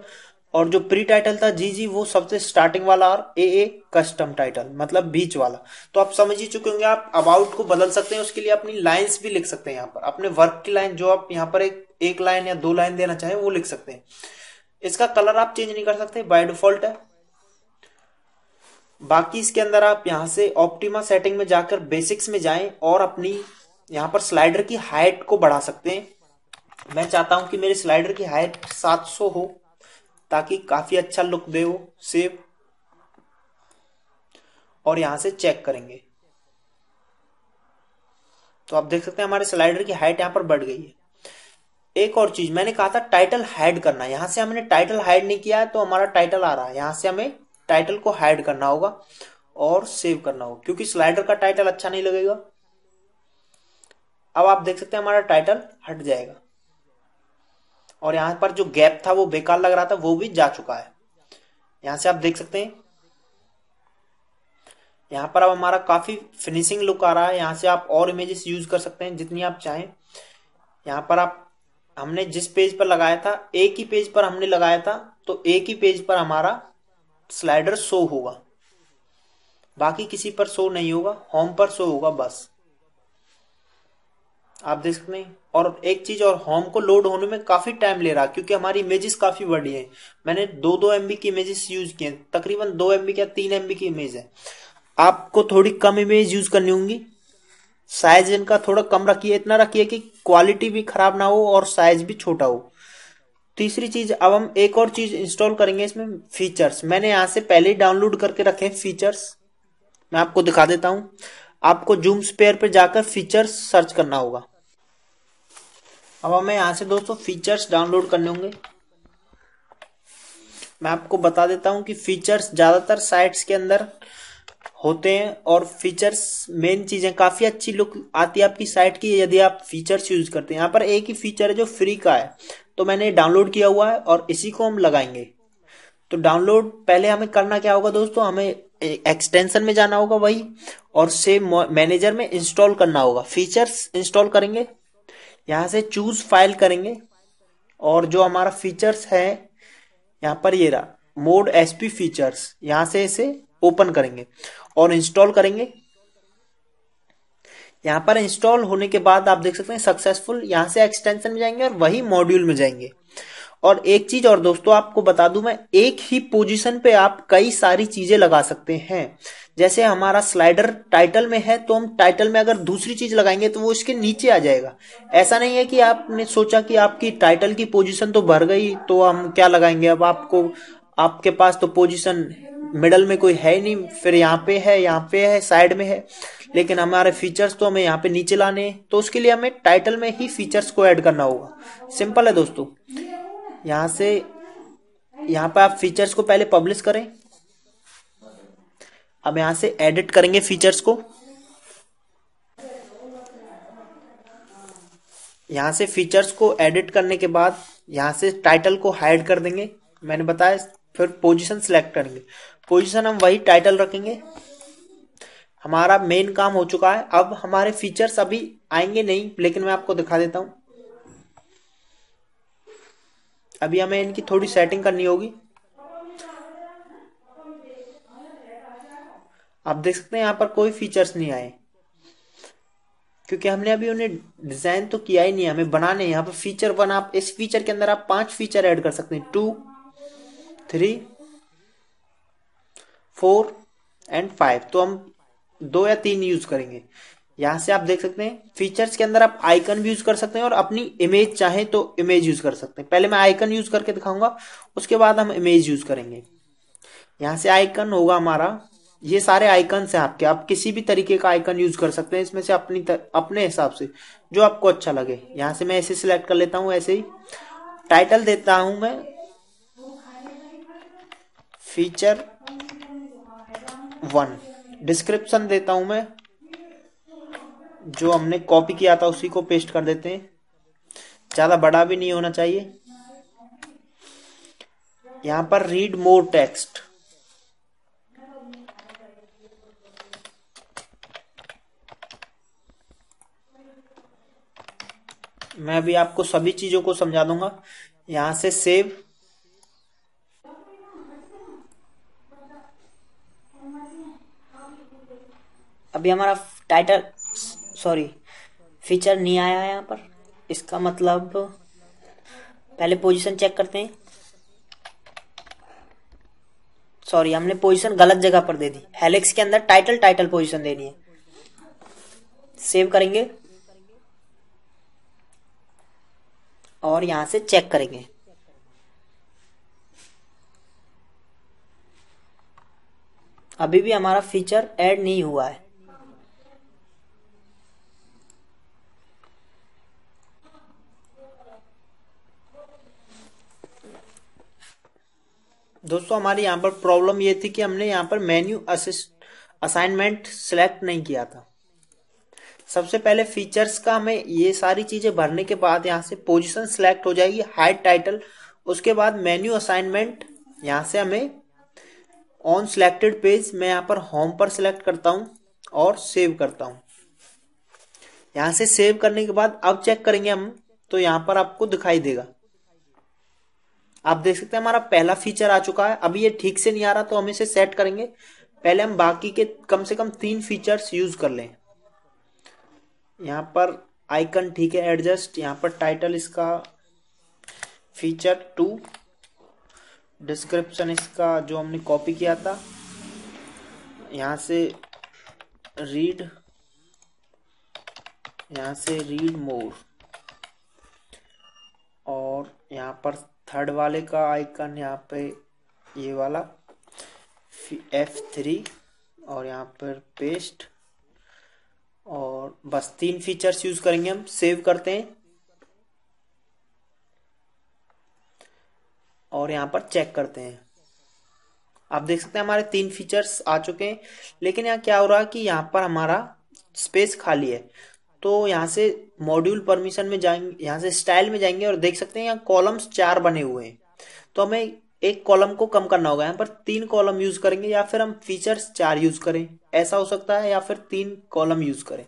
और जो प्री टाइटल था जी जी वो सबसे स्टार्टिंग वाला और ए ए कस्टम टाइटल मतलब बीच वाला तो आप समझ ही चुके होंगे आप अबाउट को बदल सकते हैं उसके लिए अपनी लाइंस भी लिख सकते हैं यहाँ पर अपने वर्क की लाइन जो आप यहाँ पर एक एक लाइन या दो लाइन देना चाहे वो लिख सकते हैं इसका कलर आप चेंज नहीं कर सकते बाय डिफॉल्ट है बाकी इसके अंदर आप यहां से ऑप्टिमा सेटिंग में जाकर बेसिक्स में जाएं और अपनी यहां पर स्लाइडर की हाइट को बढ़ा सकते हैं मैं चाहता हूं कि मेरे स्लाइडर की हाइट 700 हो ताकि काफी अच्छा लुक दे वो सेव और यहां से चेक करेंगे तो आप देख सकते हैं हमारे स्लाइडर की हाइट यहां पर बढ़ गई है एक और चीज मैंने कहा था टाइटल हाइड करना यहां से हमने टाइटल हाइड नहीं किया है तो हमारा टाइटल आ रहा है यहां से हमें टाइटल को हाइड करना होगा और सेव करना होगा क्योंकि स्लाइडर का टाइटल अच्छा नहीं लगेगा अब आप देख सकते हैं हमारा टाइटल हट जाएगा और यहां पर जो गैप था वो बेकार लग रहा था वो भी जा चुका है यहां से आप देख सकते हैं यहां पर अब हमारा काफी फिनिशिंग लुक आ रहा है यहां से आप और इमेजेस यूज कर सकते हैं जितनी आप चाहें यहां पर आप हमने जिस पेज पर लगाया था एक ही पेज पर हमने लगाया था तो एक ही पेज पर हमारा स्लाइडर शो होगा बाकी किसी पर शो नहीं होगा होम पर शो होगा बस आप देख सकते हैं और एक चीज और होम को लोड होने में काफी टाइम ले रहा क्योंकि हमारी इमेजेस काफी बड़ी है मैंने दो दो एमबी की इमेजेस यूज किए तकरीबन दो एमबी या तीन एमबी की इमेज है आपको थोड़ी कम इमेज यूज करनी होंगी साइज इनका थोड़ा कम रखिए इतना रखिए कि क्वालिटी भी खराब ना हो और साइज भी छोटा हो तीसरी चीज अब हम एक और चीज इंस्टॉल करेंगे इसमें फीचर्स मैंने यहां से पहले ही डाउनलोड करके रखे फीचर्स मैं आपको दिखा देता हूं आपको जूम स्पेयर पर जाकर फीचर्स सर्च करना होगा अब हमें यहां से दोस्तों फीचर्स डाउनलोड करने होंगे मैं आपको बता देता हूं कि फीचर्स ज्यादातर साइट्स के अंदर होते हैं और फीचर्स मेन चीज़ें काफ़ी अच्छी लुक आती है आपकी साइट की यदि आप फीचर्स यूज़ करते हैं यहाँ पर एक ही फीचर है जो फ्री का है तो मैंने डाउनलोड किया हुआ है और इसी को हम लगाएंगे तो डाउनलोड पहले हमें करना क्या होगा दोस्तों हमें एक्सटेंशन में जाना होगा वही और से मैनेजर में इंस्टॉल करना होगा फीचर्स इंस्टॉल करेंगे यहां से चूज फाइल करेंगे और जो हमारा फीचर्स है यहां पर ये रहा मोड एसपी फीचर्स यहां से इसे ओपन करेंगे और इंस्टॉल करेंगे यहां पर इंस्टॉल होने के बाद आप देख सकते हैं सक्सेसफुल यहां से एक्सटेंशन में जाएंगे और वही मॉड्यूल में जाएंगे और एक चीज और दोस्तों आपको बता दूं मैं एक ही पोजीशन पे आप कई सारी चीजें लगा सकते हैं जैसे हमारा स्लाइडर टाइटल में है तो हम टाइटल में अगर दूसरी चीज लगाएंगे तो वो इसके नीचे आ जाएगा ऐसा नहीं है कि आपने सोचा कि आपकी टाइटल की पोजीशन तो भर गई तो हम क्या लगाएंगे अब आपको आपके पास तो पोजिशन मिडल में कोई है नहीं फिर यहाँ पे है यहाँ पे है साइड में है लेकिन हमारे फीचर्स तो हमें यहाँ पे नीचे लाने हैं तो उसके लिए हमें टाइटल में ही फीचर्स को ऐड करना होगा सिंपल है दोस्तों यहाँ से यहाँ पे आप फीचर्स को पहले पब्लिश करें अब यहाँ से एडिट करेंगे फीचर्स को यहाँ से फीचर्स को एडिट करने के बाद यहाँ से टाइटल को हाइड कर देंगे मैंने बताया फिर पोजीशन सिलेक्ट करेंगे पोजीशन हम वही टाइटल रखेंगे हमारा मेन काम हो चुका है अब हमारे फीचर्स अभी आएंगे नहीं लेकिन मैं आपको दिखा देता हूं अभी हमें इनकी थोड़ी सेटिंग करनी होगी आप देख सकते हैं यहां पर कोई फीचर्स नहीं आए क्योंकि हमने अभी उन्हें डिजाइन तो किया ही नहीं हमें बनाने यहां पर फीचर वन आप इस फीचर के अंदर आप पांच फीचर ऐड कर सकते हैं two three four and five तो हम दो या तीन यूज करेंगे यहां से आप देख सकते हैं फीचर्स के अंदर आप आइकन भी यूज कर सकते हैं और अपनी इमेज चाहे तो इमेज यूज कर सकते हैं पहले मैं आइकन यूज करके दिखाऊंगा उसके बाद हम इमेज यूज करेंगे यहां से आइकन होगा हमारा ये सारे आइकन है आपके आप किसी भी तरीके का आइकन यूज कर सकते हैं इसमें से अपनी तर, अपने हिसाब से जो आपको अच्छा लगे यहां से मैं ऐसे सिलेक्ट कर लेता हूं ऐसे ही टाइटल देता हूं मैं फीचर वन डिस्क्रिप्शन देता हूं मैं जो हमने कॉपी किया था उसी को पेस्ट कर देते हैं ज्यादा बड़ा भी नहीं होना चाहिए यहां पर रीड मोर टेक्स्ट मैं अभी आपको सभी चीजों को समझा दूंगा यहां से सेव अभी हमारा टाइटल सॉरी फीचर नहीं आया है यहाँ पर इसका मतलब पहले पोजीशन चेक करते हैं सॉरी हमने पोजीशन गलत जगह पर दे दी हेलिक्स के अंदर टाइटल टाइटल पोजीशन देनी है सेव करेंगे और यहां से चेक करेंगे अभी भी हमारा फीचर ऐड नहीं हुआ है दोस्तों हमारे यहाँ पर प्रॉब्लम ये थी कि हमने यहाँ पर मेन्यू असाइनमेंट सेलेक्ट नहीं किया था सबसे पहले फीचर्स का हमें ये सारी चीजें भरने के बाद यहाँ से पोजीशन सिलेक्ट हो जाएगी हाइट टाइटल उसके बाद मेन्यू असाइनमेंट यहाँ से हमें ऑन सिलेक्टेड पेज मैं यहाँ पर होम पर सिलेक्ट करता हूँ और सेव करता हूँ यहाँ से सेव करने के बाद अब चेक करेंगे हम तो यहाँ पर आपको दिखाई देगा आप देख सकते हैं हमारा पहला फीचर आ चुका है अभी ये ठीक से नहीं आ रहा तो हम इसे सेट करेंगे पहले हम बाकी के कम से कम तीन फीचर्स यूज कर लें यहाँ पर आइकन ठीक है एडजस्ट यहाँ पर टाइटल इसका फीचर टू डिस्क्रिप्शन इसका जो हमने कॉपी किया था यहाँ से रीड यहाँ से रीड मोर और यहाँ पर थर्ड वाले का आइकन यहाँ पे ये वाला एफ थ्री और यहाँ पर पेस्ट और बस तीन फीचर्स यूज करेंगे हम सेव करते हैं और यहाँ पर चेक करते हैं आप देख सकते हैं हमारे तीन फीचर्स आ चुके हैं लेकिन यहाँ क्या हो रहा है कि यहाँ पर हमारा स्पेस खाली है तो यहाँ से मॉड्यूल परमिशन में जाएंगे यहाँ से स्टाइल में जाएंगे और देख सकते हैं यहाँ कॉलम्स चार बने हुए हैं तो हमें एक कॉलम को कम करना होगा यहाँ पर तीन कॉलम यूज करेंगे या फिर हम फीचर्स चार यूज करें ऐसा हो सकता है या फिर तीन कॉलम यूज करें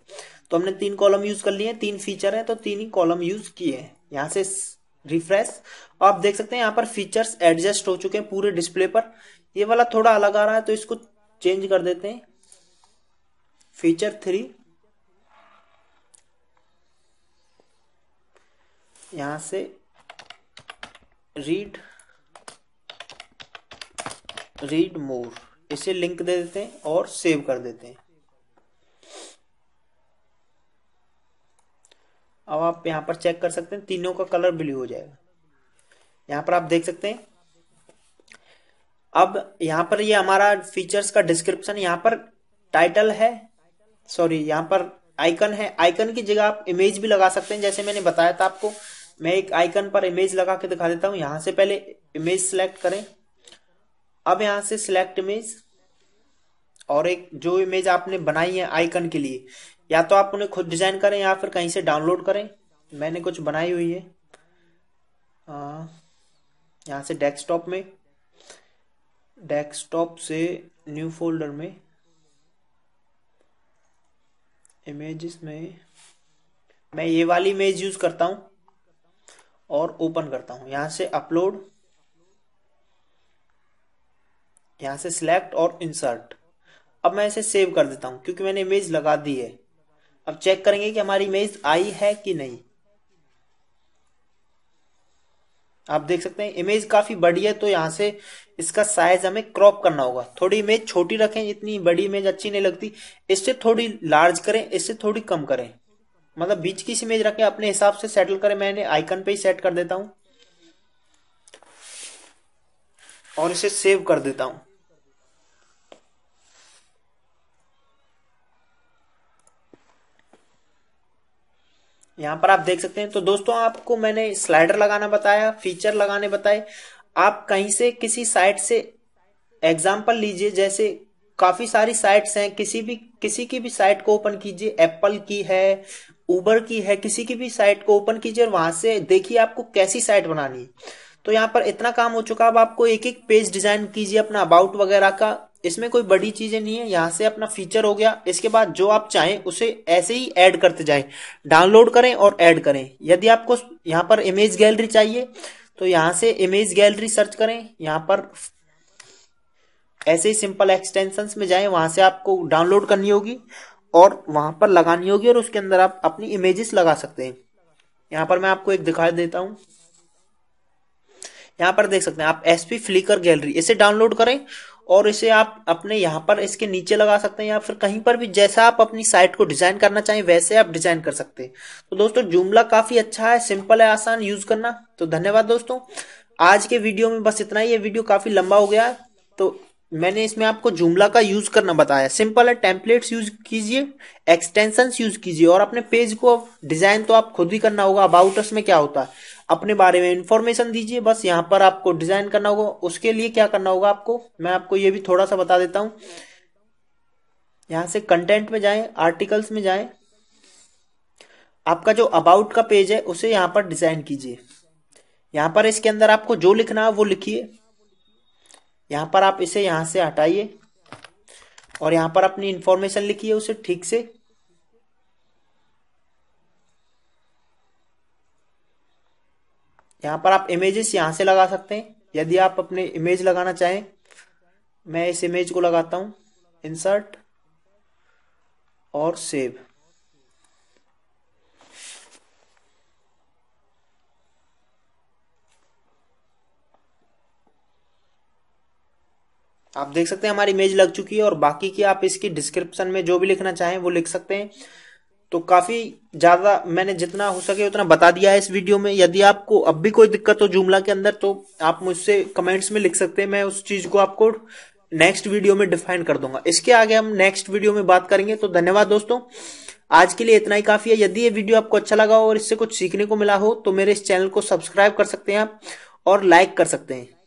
तो हमने तीन कॉलम यूज कर लिए तीन फीचर है तो तीन ही कॉलम यूज किए हैं यहाँ से रिफ्रेश तो आप देख सकते हैं यहाँ पर फीचर्स एडजस्ट हो चुके हैं पूरे डिस्प्ले पर ये वाला थोड़ा अलग आ रहा है तो इसको चेंज कर देते हैं फीचर थ्री यहां से रीड रीड मोर इसे लिंक दे देते हैं और सेव कर देते हैं अब आप यहां पर चेक कर सकते हैं तीनों का कलर ब्लू हो जाएगा यहां पर आप देख सकते हैं अब यहां पर ये यह हमारा फीचर्स का डिस्क्रिप्शन यहां पर टाइटल है सॉरी यहां पर आइकन है आइकन की जगह आप इमेज भी लगा सकते हैं जैसे मैंने बताया था आपको मैं एक आइकन पर इमेज लगा के दिखा देता हूं यहां से पहले इमेज सिलेक्ट करें अब यहां से सिलेक्ट इमेज और एक जो इमेज आपने बनाई है आइकन के लिए या तो आप उन्हें खुद डिजाइन करें या फिर कहीं से डाउनलोड करें मैंने कुछ बनाई हुई है यहां से डेस्कटॉप में डेस्कटॉप से न्यू फोल्डर में इमेजेस में मैं ये वाली इमेज यूज़ करता हूं और ओपन करता हूं यहां से अपलोड यहां से सिलेक्ट और इंसर्ट अब मैं इसे सेव कर देता हूं क्योंकि मैंने इमेज लगा दी है अब चेक करेंगे कि हमारी इमेज आई है कि नहीं आप देख सकते हैं इमेज काफी बड़ी है तो यहां से इसका साइज हमें क्रॉप करना होगा थोड़ी इमेज छोटी रखें इतनी बड़ी इमेज अच्छी नहीं लगती इससे थोड़ी लार्ज करें इससे थोड़ी कम करें मतलब बीच की इमेज रखे अपने हिसाब से सेटल करें मैंने आइकन पे ही सेट कर देता हूं और इसे सेव कर देता हूं यहां पर आप देख सकते हैं तो दोस्तों आपको मैंने स्लाइडर लगाना बताया फीचर लगाने बताए आप कहीं से किसी साइट से एग्जाम्पल लीजिए जैसे काफी सारी साइट्स हैं किसी भी किसी की भी साइट को ओपन कीजिए एप्पल की है उबर की है किसी की भी साइट को ओपन कीजिए और वहां से देखिए आपको कैसी साइट बनानी है तो यहाँ पर इतना काम हो चुका अब आपको एक एक पेज डिजाइन कीजिए अपना अबाउट वगैरह का इसमें कोई बड़ी चीजें नहीं है यहाँ से अपना फीचर हो गया इसके बाद जो आप चाहें उसे ऐसे ही ऐड करते जाएं डाउनलोड करें और ऐड करें यदि आपको यहाँ पर इमेज गैलरी चाहिए तो यहाँ से इमेज गैलरी सर्च करें यहाँ पर ऐसे ही सिंपल एक्सटेंशन में जाए वहां से आपको डाउनलोड करनी होगी और वहां पर लगानी होगी और उसके अंदर आप अपनी इमेजेस लगा सकते हैं यहां पर मैं आपको एक दिखा देता हूं यहां पर देख सकते हैं आप एस पी फ्लिकर गैलरी इसे डाउनलोड करें और इसे आप अपने यहाँ पर इसके नीचे लगा सकते हैं या फिर कहीं पर भी जैसा आप अपनी साइट को डिजाइन करना चाहें वैसे आप डिजाइन कर सकते हैं तो दोस्तों जुमला काफी अच्छा है सिंपल है आसान यूज करना तो धन्यवाद दोस्तों आज के वीडियो में बस इतना ही ये वीडियो काफी लंबा हो गया है तो मैंने इसमें आपको जुमला का यूज करना बताया सिंपल है टेम्पलेट्स यूज कीजिए एक्सटेंशन यूज कीजिए और अपने पेज को डिजाइन तो आप खुद ही करना होगा अबाउट में क्या होता है अपने बारे में इंफॉर्मेशन दीजिए बस यहाँ पर आपको डिजाइन करना होगा उसके लिए क्या करना होगा आपको मैं आपको ये भी थोड़ा सा बता देता हूँ यहाँ से कंटेंट में जाए आर्टिकल्स में जाए आपका जो अबाउट का पेज है उसे यहाँ पर डिजाइन कीजिए यहाँ पर इसके अंदर आपको जो लिखना है वो लिखिए यहाँ पर आप इसे यहाँ से हटाइए और यहाँ पर अपनी इंफॉर्मेशन लिखिए उसे ठीक से यहाँ पर आप इमेजेस यहाँ से लगा सकते हैं यदि आप अपने इमेज लगाना चाहें मैं इस इमेज को लगाता हूँ इंसर्ट और सेव आप देख सकते हैं हमारी इमेज लग चुकी है और बाकी की आप इसकी डिस्क्रिप्शन में जो भी लिखना चाहें वो लिख सकते हैं तो काफ़ी ज़्यादा मैंने जितना हो सके उतना बता दिया है इस वीडियो में यदि आपको अब भी कोई दिक्कत हो जुमला के अंदर तो आप मुझसे कमेंट्स में लिख सकते हैं मैं उस चीज़ को आपको नेक्स्ट वीडियो में डिफाइन कर दूंगा इसके आगे हम नेक्स्ट वीडियो में बात करेंगे तो धन्यवाद दोस्तों आज के लिए इतना ही काफ़ी है यदि ये वीडियो आपको अच्छा लगा हो और इससे कुछ सीखने को मिला हो तो मेरे इस चैनल को सब्सक्राइब कर सकते हैं आप और लाइक कर सकते हैं